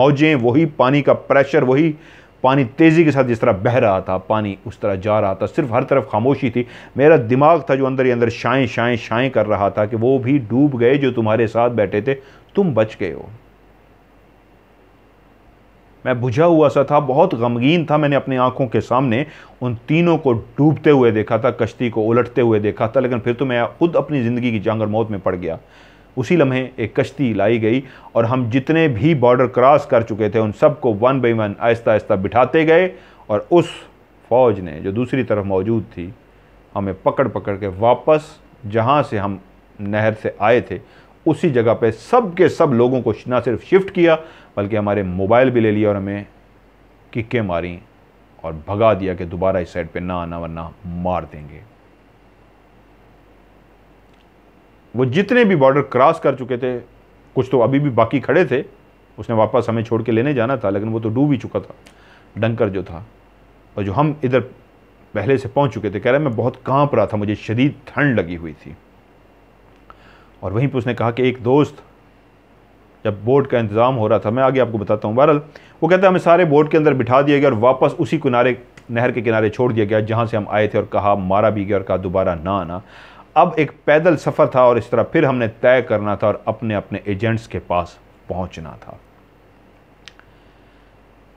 मौजें वही पानी का प्रेशर वही पानी तेज़ी के साथ जिस तरह बह रहा था पानी उस तरह जा रहा था सिर्फ हर तरफ खामोशी थी मेरा दिमाग था जो अंदर ही अंदर शाएँ शाएँ शाएँ कर रहा था कि वो भी डूब गए जो तुम्हारे साथ बैठे थे तुम बच गए हो मैं बुझा हुआ सा था बहुत गमगीन था मैंने अपनी आंखों के सामने उन तीनों को डूबते हुए देखा था कश्ती को उलटते हुए देखा था लेकिन फिर तो मैं खुद अपनी ज़िंदगी की और मौत में पड़ गया उसी लम्हे एक कश्ती लाई गई और हम जितने भी बॉर्डर क्रॉस कर चुके थे उन सबको वन बाई वन आहिस्ता आहिस्ता बिठाते गए और उस फ़ौज ने जो दूसरी तरफ मौजूद थी हमें पकड़ पकड़ के वापस जहाँ से हम नहर से आए थे उसी जगह पे सब के सब लोगों को ना सिर्फ शिफ्ट किया बल्कि हमारे मोबाइल भी ले लिया और हमें किक्के मारी और भगा दिया कि दोबारा इस साइड पे ना आना वरना मार देंगे वो जितने भी बॉर्डर क्रॉस कर चुके थे कुछ तो अभी भी बाकी खड़े थे उसने वापस हमें छोड़ के लेने जाना था लेकिन वो तो डूब ही चुका था डंकर जो था और जो हम इधर पहले से पहुंच चुके थे कह रहे मैं बहुत कांप रहा था मुझे शदीद ठंड लगी हुई थी और वहीं पर उसने कहा कि एक दोस्त जब बोट का इंतज़ाम हो रहा था मैं आगे आपको बताता हूँ बहरल वो कहता है हमें सारे बोट के अंदर बिठा दिया गया और वापस उसी किनारे नहर के किनारे छोड़ दिया गया जहाँ से हम आए थे और कहा मारा भी गया और कहा दोबारा ना आना अब एक पैदल सफ़र था और इस तरह फिर हमने तय करना था और अपने अपने एजेंट्स के पास पहुंचना था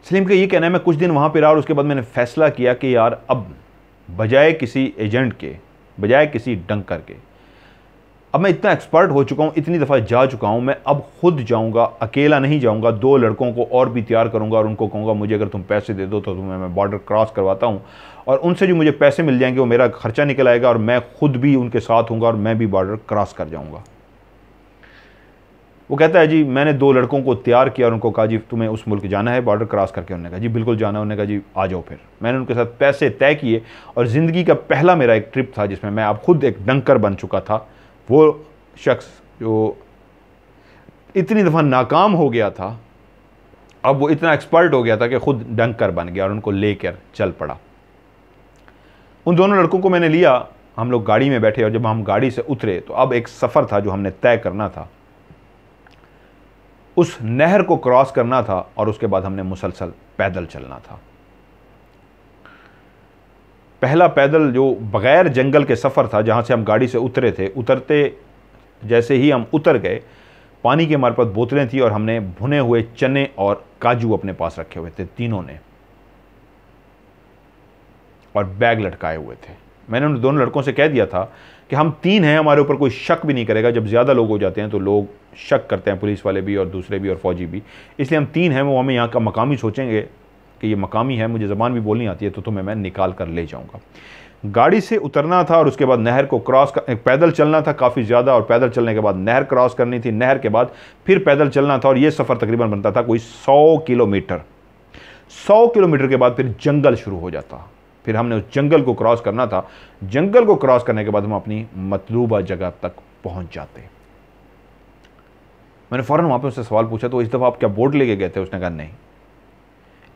सलीम का ये कहना है मैं कुछ दिन वहाँ पर रहा और उसके बाद मैंने फैसला किया कि यार अब बजाय किसी एजेंट के बजाय किसी डंकर के अब मैं इतना एक्सपर्ट हो चुका हूँ इतनी दफ़ा जा चुका हूँ मैं अब खुद जाऊँगा अकेला नहीं जाऊँगा दो लड़कों को और भी तैयार करूँगा और उनको कहूँगा मुझे अगर तुम पैसे दे दो तो तुम्हें मैं बॉर्डर क्रॉस करवाता हूँ और उनसे जो मुझे पैसे मिल जाएंगे वो मेरा खर्चा निकल आएगा और मैं खुद भी उनके साथ हूँ और मैं भी बॉर्डर क्रॉस कर जाऊँगा वो कहता है जी मैंने दो लड़कों को तैयार किया और उनको कहा जी तुम्हें उस मुल्क जाना है बॉर्डर क्रॉस करके उन्होंने कहा जी बिल्कुल जाना उन्होंने कहा जी आ जाओ फिर मैंने उनके साथ पैसे तय किए और ज़िंदगी का पहला मेरा एक ट्रिप था जिसमें मैं आप खुद एक डंकर बन चुका था वो शख्स जो इतनी दफ़ा नाकाम हो गया था अब वो इतना एक्सपर्ट हो गया था कि खुद डंकर बन गया और उनको लेकर चल पड़ा उन दोनों लड़कों को मैंने लिया हम लोग गाड़ी में बैठे और जब हम गाड़ी से उतरे तो अब एक सफ़र था जो हमने तय करना था उस नहर को क्रॉस करना था और उसके बाद हमने मुसलसल पैदल चलना था पहला पैदल जो बग़ैर जंगल के सफ़र था जहाँ से हम गाड़ी से उतरे थे उतरते जैसे ही हम उतर गए पानी के मार्फत बोतलें थी और हमने भुने हुए चने और काजू अपने पास रखे हुए थे तीनों ने और बैग लटकाए हुए थे मैंने उन दोनों लड़कों से कह दिया था कि हम तीन हैं हमारे ऊपर कोई शक भी नहीं करेगा जब ज़्यादा लोग हो जाते हैं तो लोग शक करते हैं पुलिस वाले भी और दूसरे भी और फौजी भी इसलिए हम तीन हैं वो हमें यहाँ का मकामी सोचेंगे कि ये मकामी है मुझे ज़बान भी बोलनी आती है तो तुम्हें मैं निकाल कर ले जाऊँगा गाड़ी से उतरना था और उसके बाद नहर को क्रॉस कर पैदल चलना था काफ़ी ज़्यादा और पैदल चलने के बाद नहर क्रॉस करनी थी नहर के बाद फिर पैदल चलना था और ये सफ़र तकरीबन बनता था कोई सौ किलोमीटर सौ किलोमीटर के बाद फिर जंगल शुरू हो जाता फिर हमने उस जंगल को क्रॉस करना था जंगल को क्रॉस करने के बाद हम अपनी मतलूबा जगह तक पहुंच जाते मैंने फ़ौरन वहां पे उससे सवाल पूछा तो इस दफ़ा आप क्या बोर्ड लेके गए थे उसने कहा नहीं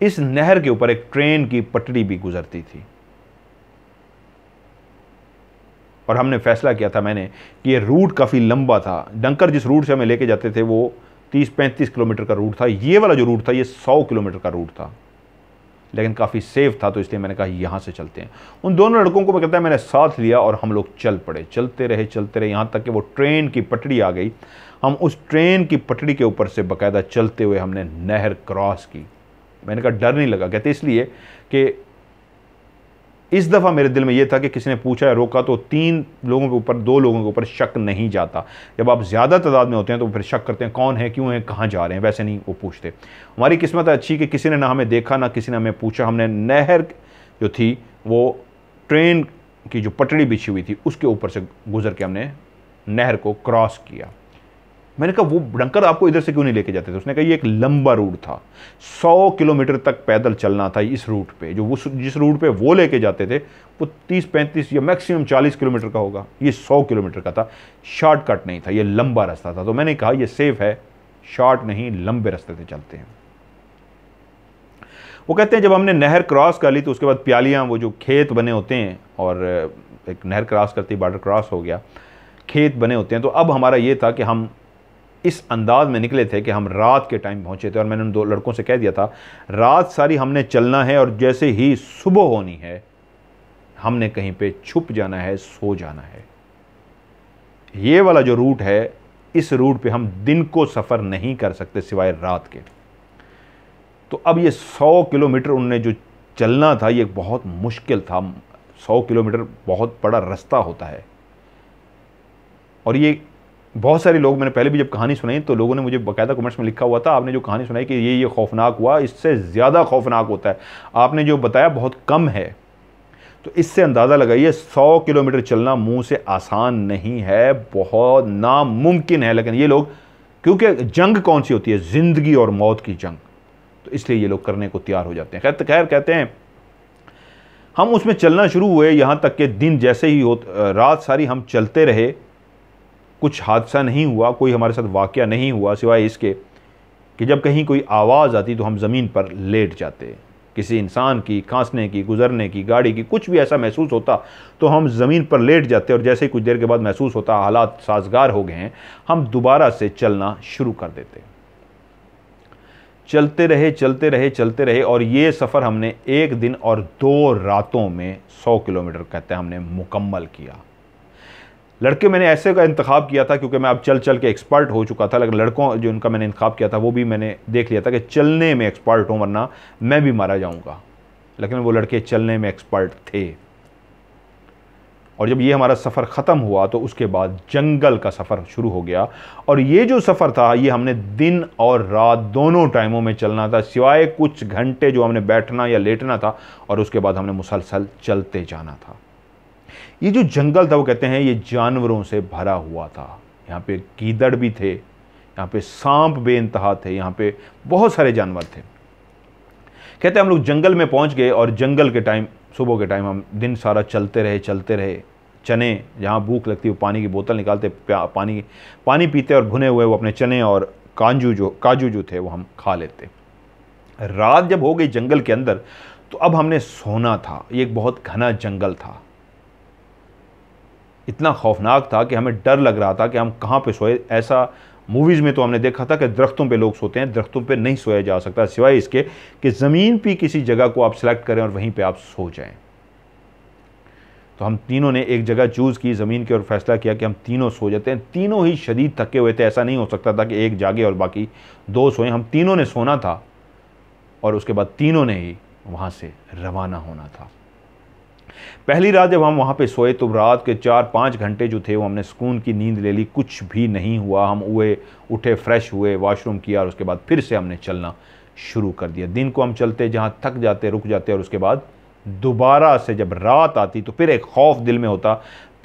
इस नहर के ऊपर एक ट्रेन की पटरी भी गुजरती थी और हमने फैसला किया था मैंने कि ये रूट काफ़ी लंबा था डंकर जिस रूट से हमें लेके जाते थे वो 30-35 किलोमीटर का रूट था ये वाला जो रूट था ये 100 किलोमीटर का रूट था लेकिन काफ़ी सेफ था तो इसलिए मैंने कहा यहाँ से चलते हैं उन दोनों लड़कों को मैं कहता है मैंने साथ लिया और हम लोग चल पड़े चलते रहे चलते रहे यहाँ तक कि वो ट्रेन की पटड़ी आ गई हम उस ट्रेन की पटड़ी के ऊपर से बाकायदा चलते हुए हमने नहर क्रॉस की मैंने कहा डर नहीं लगा कहते इसलिए कि इस दफ़ा मेरे दिल में यह था कि किसी ने पूछा या रोका तो तीन लोगों के ऊपर दो लोगों के ऊपर शक नहीं जाता जब आप ज़्यादा तादाद में होते हैं तो फिर शक करते हैं कौन है क्यों है कहाँ जा रहे हैं वैसे नहीं वो पूछते हमारी किस्मत अच्छी कि किसी ने ना हमें देखा ना किसी ने हमें पूछा हमने नहर जो थी वो ट्रेन की जो पटड़ी बिछी हुई थी उसके ऊपर से गुजर के हमने नहर को क्रॉस किया मैंने कहा वो डंकर आपको इधर से क्यों नहीं लेके जाते थे उसने कहा ये एक लंबा रूट था सौ किलोमीटर तक पैदल चलना था इस रूट पे जो वो जिस रूट पे वो लेके जाते थे वो तीस पैंतीस या मैक्सिमम चालीस किलोमीटर का होगा ये सौ किलोमीटर का था शॉर्टकट नहीं था ये लंबा रास्ता था तो मैंने कहा यह सेफ़ है शॉर्ट नहीं लंबे रास्ते से चलते हैं वो कहते हैं जब हमने नहर क्रॉस कर ली तो उसके बाद प्यालियाँ वो जो खेत बने होते हैं और एक नहर क्रॉस करती बॉर्डर क्रॉस हो गया खेत बने होते हैं तो अब हमारा ये था कि हम इस अंदाज में निकले थे कि हम रात के टाइम पहुंचे थे और मैंने उन दो लड़कों से कह दिया था रात सारी हमने चलना है और जैसे ही सुबह होनी है हमने कहीं पे छुप जाना है सो जाना है ये वाला जो रूट है इस रूट पे हम दिन को सफ़र नहीं कर सकते सिवाय रात के तो अब ये सौ किलोमीटर उनने जो चलना था ये बहुत मुश्किल था सौ किलोमीटर बहुत बड़ा रास्ता होता है और ये बहुत सारे लोग मैंने पहले भी जब कहानी सुनाई तो लोगों ने मुझे बकायदा कमेंट्स में लिखा हुआ था आपने जो कहानी सुनाई कि ये ये खौफनाक हुआ इससे ज़्यादा खौफनाक होता है आपने जो बताया बहुत कम है तो इससे अंदाज़ा लगाइए सौ किलोमीटर चलना मुँह से आसान नहीं है बहुत नामुमकिन है लेकिन ये लोग क्योंकि जंग कौन सी होती है ज़िंदगी और मौत की जंग तो इसलिए ये लोग करने को तैयार हो जाते हैं खैर खैर कहते हैं हम उसमें चलना शुरू हुए यहाँ तक के दिन जैसे ही हो रात सारी हम चलते रहे कुछ हादसा नहीं हुआ कोई हमारे साथ वाक़ नहीं हुआ सिवाय इसके कि जब कहीं कोई आवाज़ आती तो हम ज़मीन पर लेट जाते किसी इंसान की खांसने की गुजरने की गाड़ी की कुछ भी ऐसा महसूस होता तो हम ज़मीन पर लेट जाते और जैसे ही कुछ देर के बाद महसूस होता हालात साजगार हो गए हैं हम दोबारा से चलना शुरू कर देते चलते रहे चलते रहे चलते रहे और ये सफ़र हमने एक दिन और दो रातों में सौ किलोमीटर कहते हैं हमने मुकम्मल किया लड़के मैंने ऐसे का इंतखब किया था क्योंकि मैं अब चल चल के एक्सपर्ट हो चुका था लेकिन लड़कों जो उनका मैंने इंतखब किया था वो भी मैंने देख लिया था कि चलने में एक्सपर्ट हूँ वरना मैं भी मारा जाऊँगा लेकिन वो लड़के चलने में एक्सपर्ट थे और जब ये हमारा सफ़र ख़त्म हुआ तो उसके बाद जंगल का सफ़र शुरू हो गया और ये जो सफ़र था ये हमने दिन और रात दोनों टाइमों में चलना था सिवाय कुछ घंटे जो हमने बैठना या लेटना था और उसके बाद हमने मुसलसल चलते जाना था ये जो जंगल था वो कहते हैं ये जानवरों से भरा हुआ था यहाँ पे कीदड़ भी थे यहाँ पे सांप बेनतहा थे यहाँ पे बहुत सारे जानवर थे कहते हैं हम लोग जंगल में पहुँच गए और जंगल के टाइम सुबह के टाइम हम दिन सारा चलते रहे चलते रहे चने जहाँ भूख लगती वो पानी की बोतल निकालते पानी पानी पीते और भुने हुए वो अपने चने और काजू जो काजू जो थे वो हम खा लेते रात जब हो गई जंगल के अंदर तो अब हमने सोना था ये एक बहुत घना जंगल था इतना खौफनाक था कि हमें डर लग रहा था कि हम कहाँ पे सोए ऐसा मूवीज़ में तो हमने देखा था कि दरख्तों पे लोग सोते हैं दरख्तों पे नहीं सोया जा सकता सिवाय इसके कि ज़मीन पे किसी जगह को आप सेलेक्ट करें और वहीं पे आप सो जाएं तो हम तीनों ने एक जगह चूज़ की ज़मीन की और फैसला किया कि हम तीनों सो जाते हैं तीनों ही शदीद थके हुए थे ऐसा नहीं हो सकता था कि एक जागे और बाकी दो सोएं हम तीनों ने सोना था और उसके बाद तीनों ने ही वहाँ से रवाना होना था पहली रात जब हम वहाँ पे सोए तो रात के चार पाँच घंटे जो थे वो हमने सुकून की नींद ले ली कुछ भी नहीं हुआ हम हुए उठे फ्रेश हुए वॉशरूम किया और उसके बाद फिर से हमने चलना शुरू कर दिया दिन को हम चलते जहाँ थक जाते रुक जाते और उसके बाद दोबारा से जब रात आती तो फिर एक खौफ दिल में होता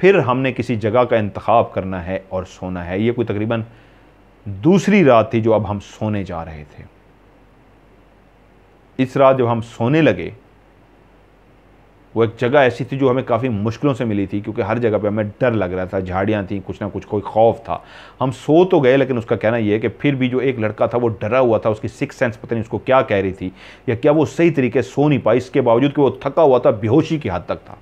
फिर हमने किसी जगह का इंतखब करना है और सोना है ये कोई तकरीबन दूसरी रात थी जो अब हम सोने जा रहे थे इस रात जब हम सोने लगे वो एक जगह ऐसी थी जो हमें काफ़ी मुश्किलों से मिली थी क्योंकि हर जगह पे हमें डर लग रहा था झाड़ियाँ थी कुछ ना कुछ कोई खौफ था हम सो तो गए लेकिन उसका कहना यह है कि फिर भी जो एक लड़का था वो डरा हुआ था उसकी सिक्स सेंस पता नहीं उसको क्या कह रही थी या क्या वो सही तरीके सो नहीं पाई इसके बावजूद कि वो थका हुआ था बेहोशी की हद तक था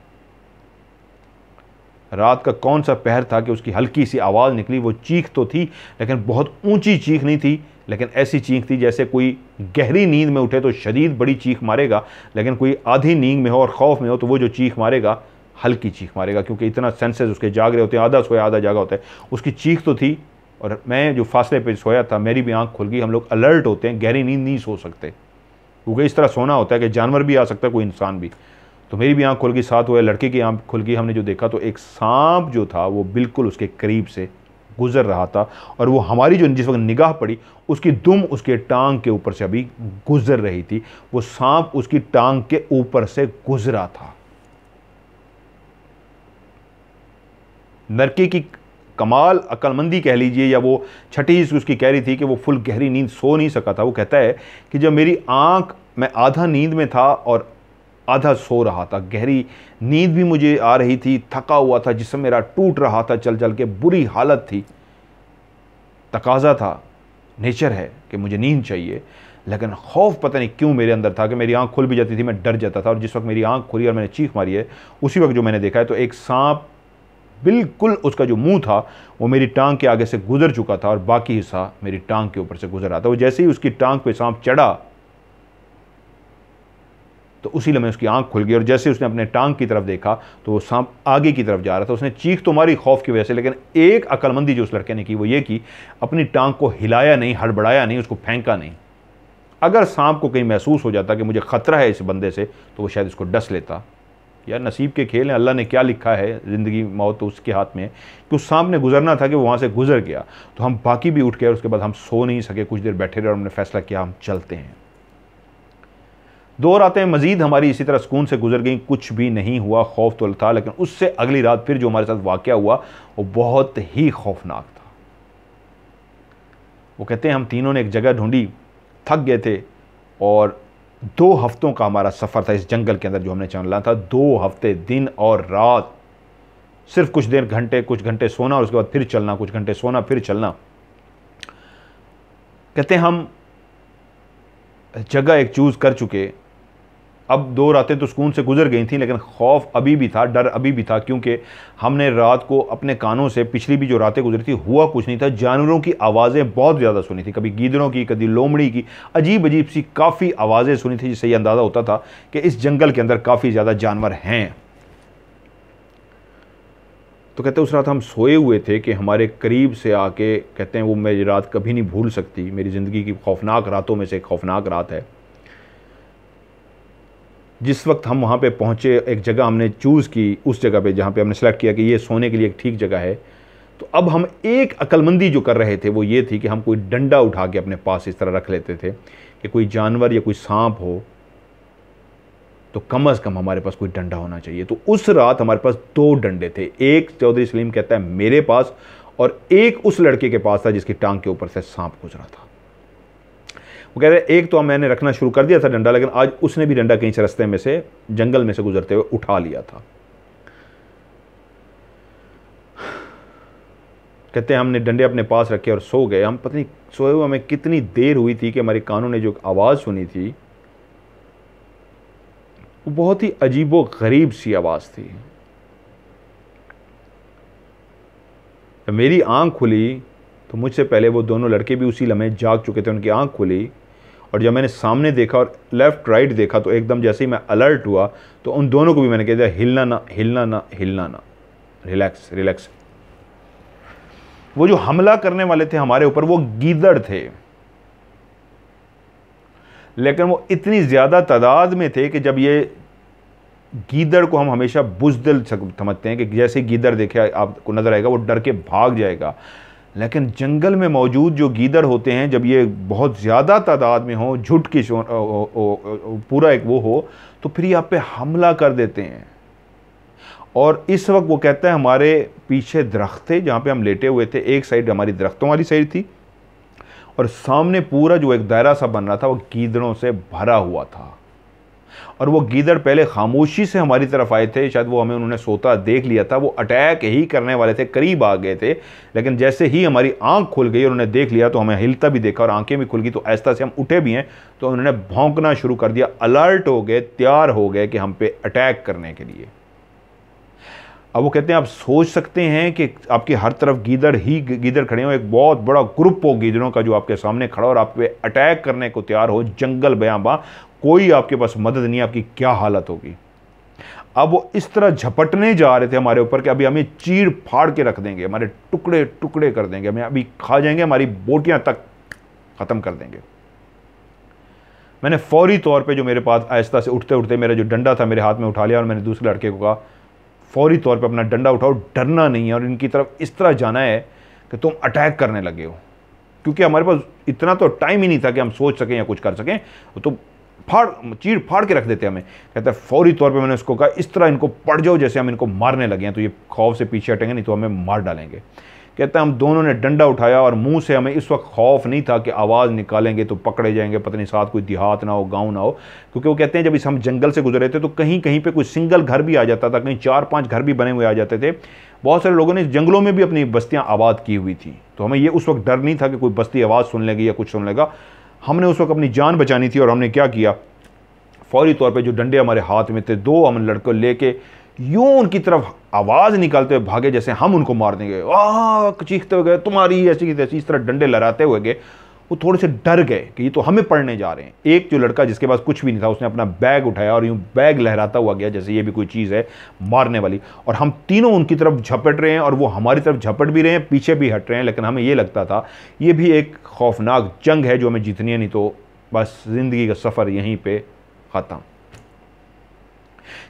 रात का कौन सा पहर था कि उसकी हल्की सी आवाज़ निकली वो चीख तो थी लेकिन बहुत ऊंची चीख नहीं थी लेकिन ऐसी चीख थी जैसे कोई गहरी नींद में उठे तो शदीद बड़ी चीख मारेगा लेकिन कोई आधी नींद में हो और खौफ में हो तो वो जो चीख मारेगा हल्की चीख मारेगा क्योंकि इतना सेंसेस उसके जाग रहे होते हैं आधा सोया आधा जागा होता है उसकी चीख तो थी और मैं जो फासले पर सोया था मेरी भी आँख खुल गई हम लोग अलर्ट होते हैं गहरी नींद नहीं सो सकते क्योंकि इस तरह सोना होता है कि जानवर भी आ सकता है कोई इंसान भी तो मेरी भी आँख खुल गई साथ हुए लड़के की आँख खुल गई हमने जो देखा तो एक सांप जो था वो बिल्कुल उसके करीब से गुजर रहा था और वो हमारी जो जिस वक्त निगाह पड़ी उसकी दुम उसके टांग के ऊपर से अभी गुजर रही थी वो सांप उसकी टांग के ऊपर से गुजरा था नरकी की कमाल अकलमंदी कह लीजिए या वो छठी उसकी कह रही थी कि वो फुल गहरी नींद सो नहीं सका था वो कहता है कि जब मेरी आंख मैं आधा नींद में था और आधा सो रहा था गहरी नींद भी मुझे आ रही थी थका हुआ था जिसमें मेरा टूट रहा था चल चल के बुरी हालत थी तकाजा था नेचर है कि मुझे नींद चाहिए लेकिन खौफ पता नहीं क्यों मेरे अंदर था कि मेरी आंख खुल भी जाती थी मैं डर जाता था और जिस वक्त मेरी आंख खुली और मैंने चीख मारी है उसी वक्त जो मैंने देखा है तो एक सांप बिल्कुल उसका जो मुंह था वो मेरी टांग के आगे से गुजर चुका था और बाकी हिस्सा मेरी टांग के ऊपर से गुजर रहा था वो जैसे ही उसकी टांग पे सांप चढ़ा तो उसी लम्हे उसकी आंख खुल गई और जैसे उसने अपने टांग की तरफ देखा तो वो सांप आगे की तरफ जा रहा था उसने चीख तो मारी खौफ की वजह से लेकिन एक अकलमंदी जो उस लड़के ने की वो ये कि अपनी टांग को हिलाया नहीं हड़बड़ाया नहीं उसको फेंका नहीं अगर सांप को कहीं महसूस हो जाता कि मुझे ख़तरा है इस बंदे से तो वो शायद इसको डस लेता यार नसीब के खेल हैं अल्लाह ने क्या लिखा है ज़िंदगी मौत तो उसके हाथ में है कि उस सांप ने गुजरना था कि वो वहाँ से गुजर गया तो हम बाकी भी उठ गए उसके बाद हम सो नहीं सके कुछ देर बैठे रहे और हमने फैसला किया हम चलते हैं दो रातें मजीद हमारी इसी तरह सुकून से गुजर गई कुछ भी नहीं हुआ खौफ तो था लेकिन उससे अगली रात फिर जो हमारे साथ वाक़ हुआ वो बहुत ही खौफनाक था वो कहते हैं हम तीनों ने एक जगह ढूंढी थक गए थे और दो हफ्तों का हमारा सफ़र था इस जंगल के अंदर जो हमने चलना था दो हफ्ते दिन और रात सिर्फ कुछ देर घंटे कुछ घंटे सोना और उसके बाद फिर चलना कुछ घंटे सोना फिर चलना कहते हम जगह एक चूज़ कर चुके अब दो रातें तो सुकून से गुजर गई थी लेकिन खौफ अभी भी था डर अभी भी था क्योंकि हमने रात को अपने कानों से पिछली भी जो रातें गुजरी थी हुआ कुछ नहीं था जानवरों की आवाज़ें बहुत ज़्यादा सुनी थी कभी गीदड़ों की कभी लोमड़ी की अजीब अजीब सी काफ़ी आवाज़ें सुनी थी जिससे ये अंदाज़ा होता था कि इस जंगल के अंदर काफ़ी ज़्यादा जानवर हैं तो कहते उस रात हम सोए हुए थे कि हमारे करीब से आके कहते हैं वो मेरी रात कभी नहीं भूल सकती मेरी ज़िंदगी की खौफनाक रातों में से खौफनाक रात है जिस वक्त हम वहाँ पे पहुँचे एक जगह हमने चूज़ की उस जगह पे जहाँ पे हमने सेलेक्ट किया कि ये सोने के लिए एक ठीक जगह है तो अब हम एक अकलमंदी जो कर रहे थे वो ये थी कि हम कोई डंडा उठा के अपने पास इस तरह रख लेते थे कि कोई जानवर या कोई सांप हो तो कम अज़ कम हमारे पास कोई डंडा होना चाहिए तो उस रात हमारे पास दो डंडे थे एक चौधरी सलीम कहता है मेरे पास और एक उस लड़के के पास था जिसकी टांग के ऊपर से सांप गुजरा था वो कह रहे हैं एक तो मैंने रखना शुरू कर दिया था डंडा लेकिन आज उसने भी डंडा कहीं से रस्ते में से जंगल में से गुजरते हुए उठा लिया था कहते हैं हमने डंडे अपने पास रखे और सो गए हम पत्नी सोए हुए हमें कितनी देर हुई थी कि हमारे कानों ने जो आवाज़ सुनी थी वो बहुत ही अजीबो गरीब सी आवाज़ थी जब मेरी आंख खुली तो मुझसे पहले वो दोनों लड़के भी उसी लम्हे जाग चुके थे उनकी आंख खुली और जब मैंने सामने देखा और लेफ़्ट राइट देखा तो एकदम जैसे ही मैं अलर्ट हुआ तो उन दोनों को भी मैंने कह दिया हिलना ना हिलना ना हिलना ना रिलैक्स रिलैक्स वो जो हमला करने वाले थे हमारे ऊपर वो गीदड़ थे लेकिन वो इतनी ज़्यादा तादाद में थे कि जब ये गीदड़ को हम हमेशा बुजदिल समझते हैं कि जैसे गीदड़ देखे आपको नज़र आएगा वो डर के भाग जाएगा लेकिन जंगल में मौजूद जो गीदड़ होते हैं जब ये बहुत ज़्यादा तादाद में हो झुट की पूरा एक वो हो तो फिर ये आप पे हमला कर देते हैं और इस वक्त वो कहता है हमारे पीछे दरख्त थे जहाँ पे हम लेटे हुए थे एक साइड हमारी दरख्तों वाली साइड थी और सामने पूरा जो एक दायरा सा बन रहा था वो गीदड़ों से भरा हुआ था और वो गीदड़ पहले खामोशी से हमारी तरफ आए थे शायद वो हमें उन्होंने सोता देख लिया था वो अटैक ही करने वाले थे करीब आ गए थे लेकिन जैसे ही हमारी आंख खुल गई और उन्होंने देख लिया तो हमें हिलता भी देखा और आंखें भी खुल गई तो ऐसा से हम उठे भी हैं तो उन्होंने भोंकना शुरू कर दिया अलर्ट हो गए तैयार हो गए कि हम पे अटैक करने के लिए अब वो कहते हैं आप सोच सकते हैं कि आपके हर तरफ गीदड़ ही गीदड़ खड़े हो एक बहुत बड़ा ग्रुप हो गीदड़ों का जो आपके सामने खड़ा और आप पे अटैक करने को तैयार हो जंगल बयाबा कोई आपके पास मदद नहीं आपकी क्या हालत होगी अब वो इस तरह झपटने जा रहे थे हमारे ऊपर कि अभी हमें चीर फाड़ के रख देंगे हमारे टुकड़े टुकड़े कर देंगे हमें अभी खा जाएंगे हमारी बोटियां तक ख़त्म कर देंगे मैंने फौरी तौर पे जो मेरे पास आहिस्ता से उठते उठते मेरा जो डंडा था मेरे हाथ में उठा लिया और मैंने दूसरे लड़के को कहा फौरी तौर पे अपना डंडा उठाओ डरना नहीं है और इनकी तरफ इस तरह जाना है कि तुम अटैक करने लगे हो क्योंकि हमारे पास इतना तो टाइम ही नहीं था कि हम सोच सकें या कुछ कर सकें तो फाड़ चीर फाड़ के रख देते हमें कहते हैं फौरी तौर पे मैंने उसको कहा इस तरह इनको पड़ जाओ जैसे हम इनको मारने लगे हैं तो ये खौफ से पीछे हटेंगे नहीं तो हमें मार डालेंगे कहता हैं हम दोनों ने डंडा उठाया और मुंह से हमें इस वक्त खौफ नहीं था कि आवाज़ निकालेंगे तो पकड़े जाएंगे पता नहीं साथ कोई देहात ना हो गांव ना हो क्योंकि वो कहते हैं जब इस हम जंगल से गुजरे थे तो कहीं कहीं पे कोई सिंगल घर भी आ जाता था कहीं चार पांच घर भी बने हुए आ जाते थे बहुत सारे लोगों ने जंगलों में भी अपनी बस्तियाँ आबाद की हुई थी तो हमें ये उस वक्त डर नहीं था कि कोई बस्ती आवाज़ सुन लेगी या कुछ सुन लेगा हमने उस वक्त अपनी जान बचानी थी और हमने क्या किया फौरी तौर पे जो डंडे हमारे हाथ में थे दो हम लड़कों लेके यूं उनकी तरफ आवाज़ निकालते हुए भागे जैसे हम उनको मार देंगे वाह चीखते हुए गए तुम्हारी ऐसी ऐसी इस तरह डंडे लहराते हुए गए वो थोड़े से डर गए कि ये तो हमें पढ़ने जा रहे हैं एक जो लड़का जिसके पास कुछ भी नहीं था उसने अपना बैग उठाया और यूँ बैग लहराता हुआ गया जैसे ये भी कोई चीज़ है मारने वाली और हम तीनों उनकी तरफ झपट रहे हैं और वो हमारी तरफ झपट भी रहे हैं पीछे भी हट रहे हैं लेकिन हमें ये लगता था ये भी एक खौफनाक जंग है जो हमें जीतनी है नहीं तो बस ज़िंदगी का सफ़र यहीं पर ख़त्म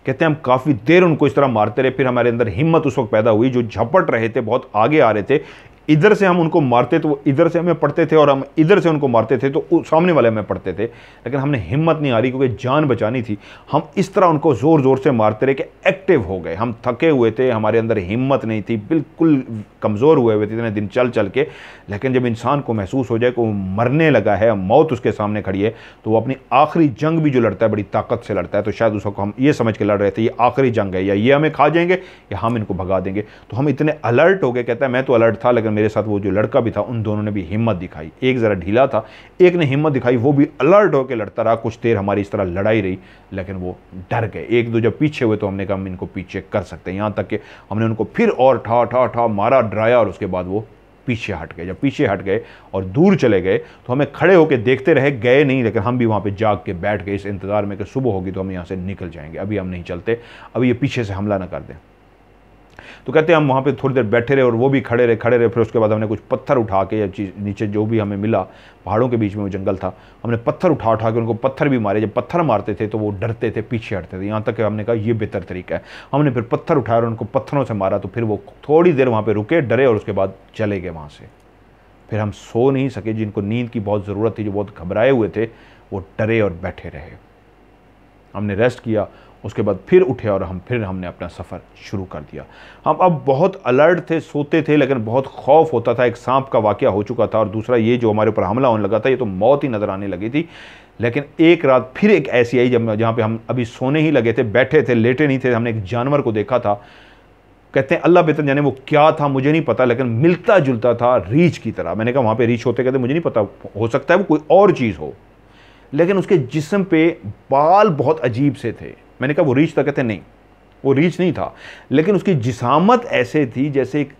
कहते हैं हम काफ़ी देर उनको इस तरह मारते रहे फिर हमारे अंदर हिम्मत उस वक्त पैदा हुई जो झपट रहे थे बहुत आगे आ रहे थे इधर से हम उनको मारते तो वो इधर से हमें पढ़ते थे और हम इधर से उनको मारते थे तो सामने वाले हमें पढ़ते थे लेकिन हमने हिम्मत नहीं आ रही क्योंकि जान बचानी थी हम इस तरह उनको ज़ोर ज़ोर से मारते रहे कि एक्टिव हो गए हम थके हुए थे हमारे अंदर हिम्मत नहीं थी बिल्कुल कमज़ोर हुए हुए थे इतने दिन चल चल के लेकिन जब इंसान को महसूस हो जाए कि वो मरने लगा है मौत उसके सामने खड़ी है तो वो अपनी आखिरी जंग भी जो लड़ता है बड़ी ताकत से लड़ता है तो शायद उसको हम ये समझ के लड़ रहे थे ये आखिरी जंग है या ये हमें खा जाएंगे या हम इनको भगा देंगे तो हम इतने अलर्ट हो गए कहता है मैं तो अलर्ट था लेकिन मेरे साथ वो जो लड़का भी था उन दोनों ने भी हिम्मत दिखाई एक ज़रा ढीला था एक ने हिम्मत दिखाई वो भी अलर्ट होकर लड़ता रहा कुछ देर हमारी इस तरह लड़ाई रही लेकिन वो डर गए एक दो जब पीछे हुए तो हमने कहा हम इनको पीछे कर सकते हैं यहाँ तक कि हमने उनको फिर और ठा ठा ठा मारा डराया और उसके बाद वो पीछे हट गए जब पीछे हट गए और दूर चले गए तो हमें खड़े होकर देखते रहे गए नहीं लेकिन हम भी वहाँ पे जाग के बैठ गए इस इंतज़ार में कि सुबह होगी तो हम यहाँ से निकल जाएंगे अभी हम नहीं चलते अभी ये पीछे से हमला ना कर दें तो कहते हैं हम वहाँ पर थोड़ी देर बैठे रहे और वो भी खड़े रहे खड़े रहे फिर उसके बाद हमने कुछ पत्थर उठा के या चीज़ नीचे जो भी हमें मिला पहाड़ों के बीच में वो जंगल था हमने पत्थर उठा उठा के उनको पत्थर भी मारे जब पत्थर मारते थे तो वो डरते थे पीछे हटते थे यहाँ तक हमने कहा ये बेहतर तरीका है हमने फिर पत्थर उठाया और उनको पत्थरों से मारा तो फिर वो थोड़ी देर वहाँ पर रुके डरे और उसके बाद चले गए वहाँ से फिर हम सो नहीं सके जिनको नींद की बहुत ज़रूरत थी जो बहुत घबराए हुए थे वो डरे और बैठे रहे हमने रेस्ट किया उसके बाद फिर उठे और हम फिर हमने अपना सफ़र शुरू कर दिया हम अब बहुत अलर्ट थे सोते थे लेकिन बहुत खौफ होता था एक सांप का वाक़ हो चुका था और दूसरा ये जो हमारे ऊपर हमला होने लगा था ये तो मौत ही नज़र आने लगी थी लेकिन एक रात फिर एक ऐसी आई जब जहाँ पर हम अभी सोने ही लगे थे बैठे थे लेटे नहीं थे हमने एक जानवर को देखा था कहते हैं अल्लाह बेहतर जाने वो क्या था मुझे नहीं पता लेकिन मिलता जुलता था रीछ की तरह मैंने कहा वहाँ पे रीछ होते कहते मुझे नहीं पता हो सकता है वो कोई और चीज़ हो लेकिन उसके जिसम पे बाल बहुत अजीब से थे मैंने कहा वो रीच था कहते नहीं वो रीच नहीं था लेकिन उसकी जिसामत ऐसे थी जैसे एक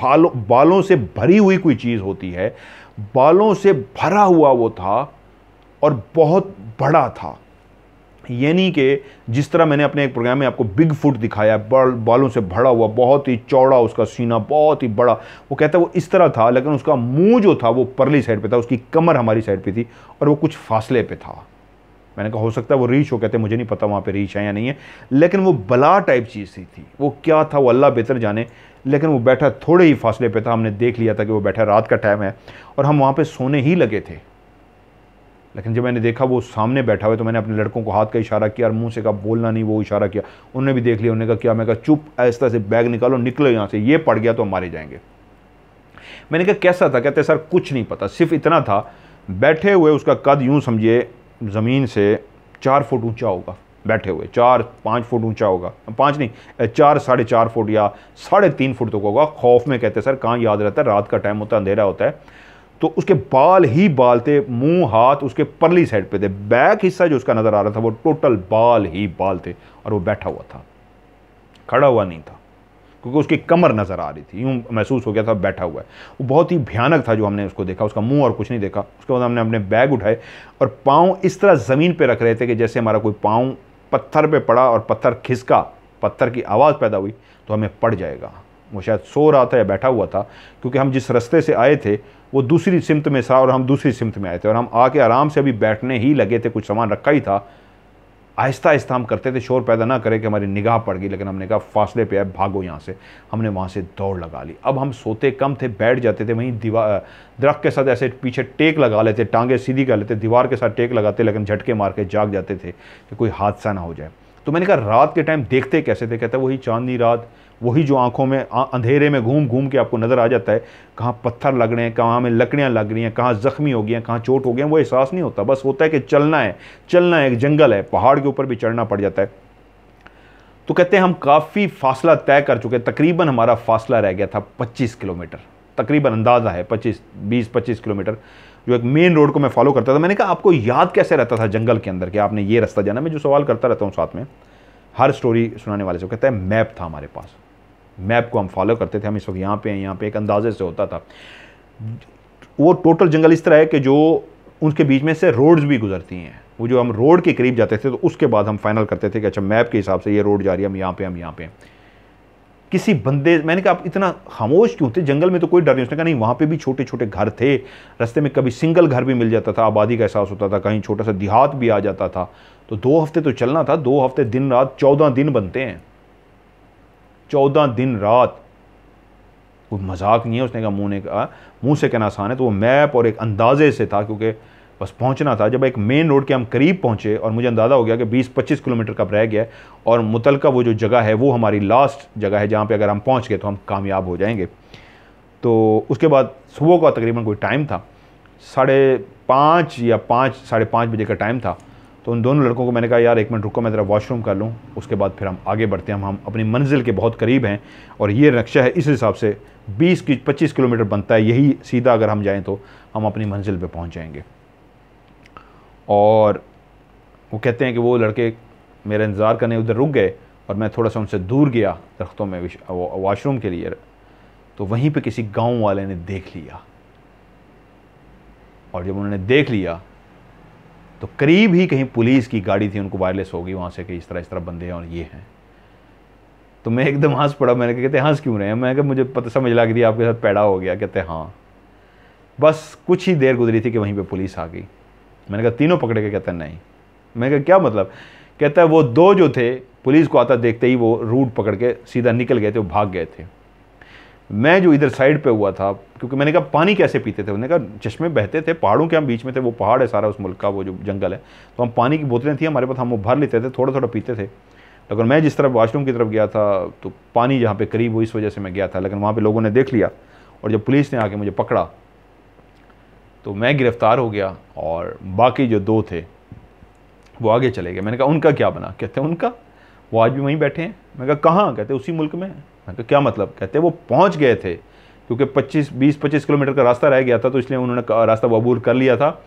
बालों बालों से भरी हुई कोई चीज़ होती है बालों से भरा हुआ वो था और बहुत बड़ा था यानी कि जिस तरह मैंने अपने एक प्रोग्राम में आपको बिग फुट दिखाया बाल, बालों से भरा हुआ बहुत ही चौड़ा उसका सीना बहुत ही बड़ा वो कहता है वो इस तरह था लेकिन उसका मुंह जो था वो परली साइड पे था उसकी कमर हमारी साइड पे थी और वो कुछ फासले पे था मैंने कहा हो सकता है वो रीच हो कहते हैं मुझे नहीं पता वहाँ पर रीच है या नहीं है लेकिन वो बला टाइप चीज़ थी थी वो क्या था वो अल्लाह बेहतर जाने लेकिन वो बैठा थोड़े ही फासले पे था हमने देख लिया था कि वो बैठा रात का टाइम है और हम वहाँ पे सोने ही लगे थे लेकिन जब मैंने देखा वो सामने बैठा हुआ तो मैंने अपने लड़कों को हाथ का इशारा किया और मुँह से कहा बोलना नहीं वो इशारा किया उन्होंने भी देख लिया उन्होंने कहा क्या मैं कहा चुप ऐसा से बैग निकालो निकलो यहाँ से ये पड़ गया तो हम मारे जाएंगे मैंने कहा कैसा था कहते सर कुछ नहीं पता सिर्फ इतना था बैठे हुए उसका कद यूँ समझिए ज़मीन से चार फुट ऊंचा होगा बैठे हुए चार पाँच फुट ऊंचा होगा पाँच नहीं चार साढ़े चार फुट या साढ़े तीन फुट तक होगा खौफ में कहते सर कहाँ याद रहता है रात का टाइम होता है अंधेरा होता है तो उसके बाल ही बाल थे मुँह हाथ उसके परली साइड पे थे बैक हिस्सा जो उसका नज़र आ रहा था वो टोटल बाल ही बाल थे और वो बैठा हुआ था खड़ा हुआ नहीं था क्योंकि उसकी कमर नज़र आ रही थी यूँ महसूस हो गया था बैठा हुआ है वो बहुत ही भयानक था जो हमने उसको देखा उसका मुंह और कुछ नहीं देखा उसके बाद हमने अपने बैग उठाए और पाँव इस तरह ज़मीन पर रख रहे थे कि जैसे हमारा कोई पाँव पत्थर पर पड़ा और पत्थर खिसका पत्थर की आवाज़ पैदा हुई तो हमें पड़ जाएगा वो शायद सो रहा था या बैठा हुआ था क्योंकि हम जिस रस्ते से आए थे वो दूसरी सिमत में था और हम दूसरी सिमत में आए थे और हम आके आराम से अभी बैठने ही लगे थे कुछ सामान रखा ही था आहिस्ता आहिस्ता हम करते थे शोर पैदा ना करें कि हमारी निगाह पड़ गई लेकिन हमने कहा फासले पे आए भागो यहाँ से हमने वहाँ से दौड़ लगा ली अब हम सोते कम थे बैठ जाते थे वहीं दीवार दरख्त के साथ ऐसे पीछे टेक लगा लेते टांगे सीधी कर लेते दीवार के साथ टेक लगाते लेकिन झटके मार के जाग जाते थे कि कोई हादसा ना हो जाए तो मैंने कहा रात के टाइम देखते कैसे थे कहता वही चांदनी रात वही जो आंखों में अंधेरे में घूम घूम के आपको नज़र आ जाता है कहाँ पत्थर लग रहे हैं कहाँ में लकड़ियाँ लग रही हैं कहाँ ज़ख्मी हो गई हैं कहाँ चोट हो गई हैं वो एहसास नहीं होता बस होता है कि चलना है चलना है एक जंगल है पहाड़ के ऊपर भी चढ़ना पड़ जाता है तो कहते हैं हम काफ़ी फासला तय कर चुके तकरीबन हमारा फासला रह गया था पच्चीस किलोमीटर तकरीबन अंदाज़ा है पच्चीस बीस पच्चीस किलोमीटर जो एक मेन रोड को मैं फॉलो करता था मैंने कहा आपको याद कैसे रहता था जंगल के अंदर कि आपने ये रास्ता जाना मैं जो सवाल करता रहता हूँ साथ में हर स्टोरी सुनाने वाले से कहता है मैप था हमारे पास मैप को हम फॉलो करते थे हम इस वक्त यहाँ पे हैं यहाँ पे एक अंदाजे से होता था वो टोटल जंगल इस तरह है कि जो उनके बीच में से रोड्स भी गुजरती हैं वो जो हम रोड के करीब जाते थे तो उसके बाद हम फाइनल करते थे कि अच्छा मैप के हिसाब से ये रोड जा रही है हम यहाँ पे हम यहाँ पे किसी बंदे मैंने कहा आप इतना खामोश क्यों थे जंगल में तो कोई डर नहीं उसने कहा नहीं वहाँ पे भी छोटे छोटे घर थे रास्ते में कभी सिंगल घर भी मिल जाता था आबादी का एहसास होता था कहीं छोटा सा देहात भी आ जाता था तो दो हफ्ते तो चलना था दो हफ्ते दिन रात चौदह दिन बनते हैं चौदह दिन रात कोई मजाक नहीं है उसने कहा मुँह ने कहा मुँह से कहना आसान है तो वो मैप और एक अंदाजे से था क्योंकि बस पहुंचना था जब एक मेन रोड के हम करीब पहुंचे और मुझे अंदाज़ा हो गया कि 20-25 किलोमीटर का रह गया और मुतलका वो जो जगह है वो हमारी लास्ट जगह है जहाँ पे अगर हम पहुँच गए तो हम कामयाब हो जाएंगे तो उसके बाद सुबह का तकरीबन कोई टाइम था साढ़े पाँच या पाँच साढ़े पाँच बजे का टाइम था तो उन दोनों लड़कों को मैंने कहा यार एक मिनट रुको मैं ज़रा वॉशरूम कर लूँ उसके बाद फिर हम आगे बढ़ते हैं हम, हम अपनी मंजिल के बहुत करीब हैं और ये नक्शा है इस हिसाब से 20 की 25 किलोमीटर बनता है यही सीधा अगर हम जाएँ तो हम अपनी मंजिल पे पहुँच जाएँगे और वो कहते हैं कि वो लड़के मेरा इंतज़ार करने उधर रुक गए और मैं थोड़ा सा उनसे दूर गया दरख्तों में वाशरूम के लिए तो वहीं पे किसी गांव वाले ने देख लिया और जब उन्होंने देख लिया तो करीब ही कहीं पुलिस की गाड़ी थी उनको वायरलेस होगी वहाँ से कि इस तरह इस तरह बंदे हैं और ये हैं तो मैं एकदम हंस पड़ा मैंने कहते हंस क्यों रहे हैं मैं कहा मुझे पता समझ लग रही आपके साथ पैड़ा हो गया कहते हाँ बस कुछ ही देर गुजरी थी कि वहीं पे पुलिस आ गई मैंने कहा तीनों पकड़े के कहता नहीं मैंने कहा क्या मतलब कहता है वो दो जो थे पुलिस को आता देखते ही वो रूट पकड़ के सीधा निकल गए थे वो भाग गए थे मैं जो इधर साइड पे हुआ था क्योंकि मैंने कहा पानी कैसे पीते थे उन्होंने कहा चश्मे बहते थे पहाड़ों के हम बीच में थे वो पहाड़ है सारा उस मुल्क का वो जो जंगल है तो हम पानी की बोतलें थी हमारे पास हम वो भर लेते थे थोड़ा थोड़ा पीते थे लेकिन तो मैं जिस तरफ वाशरूम की तरफ गया था तो पानी जहाँ पर करीब हुई इस वजह से मैं गया था लेकिन वहाँ पर लोगों ने देख लिया और जब पुलिस ने आके मुझे पकड़ा तो मैं गिरफ़्तार हो गया और बाकी जो दो थे वो आगे चले गए मैंने कहा उनका क्या बना कहते हैं उनका वो आज भी वहीं बैठे हैं मैं कहा कहाँ कहते उसी मुल्क में मैं कहा क्या मतलब कहते वो पहुँच गए थे क्योंकि 25 20 25 किलोमीटर का रास्ता रह गया था तो इसलिए उन्होंने रास्ता वबूल कर लिया था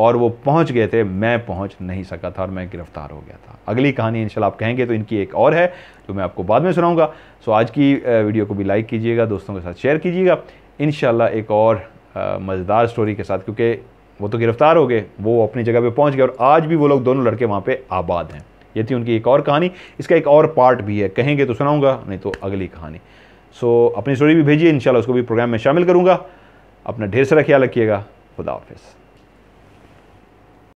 और वो पहुंच गए थे मैं पहुंच नहीं सका था और मैं गिरफ्तार हो गया था अगली कहानी इंशाल्लाह आप कहेंगे तो इनकी एक और है जो मैं आपको बाद में सुनाऊंगा सो आज की वीडियो को भी लाइक कीजिएगा दोस्तों के साथ शेयर कीजिएगा इन एक और मज़ेदार स्टोरी के साथ क्योंकि वो तो गिरफ्तार हो गए वो अपनी जगह पे पहुंच गए और आज भी वो लोग दोनों लड़के वहाँ पे आबाद हैं ये थी उनकी एक और कहानी इसका एक और पार्ट भी है कहेंगे तो सुनाऊंगा नहीं तो अगली कहानी सो अपनी स्टोरी भी भेजिए इंशाल्लाह उसको भी प्रोग्राम में शामिल करूँगा अपना ढेर सारा ख्याल रखिएगा खुदा हाफिज़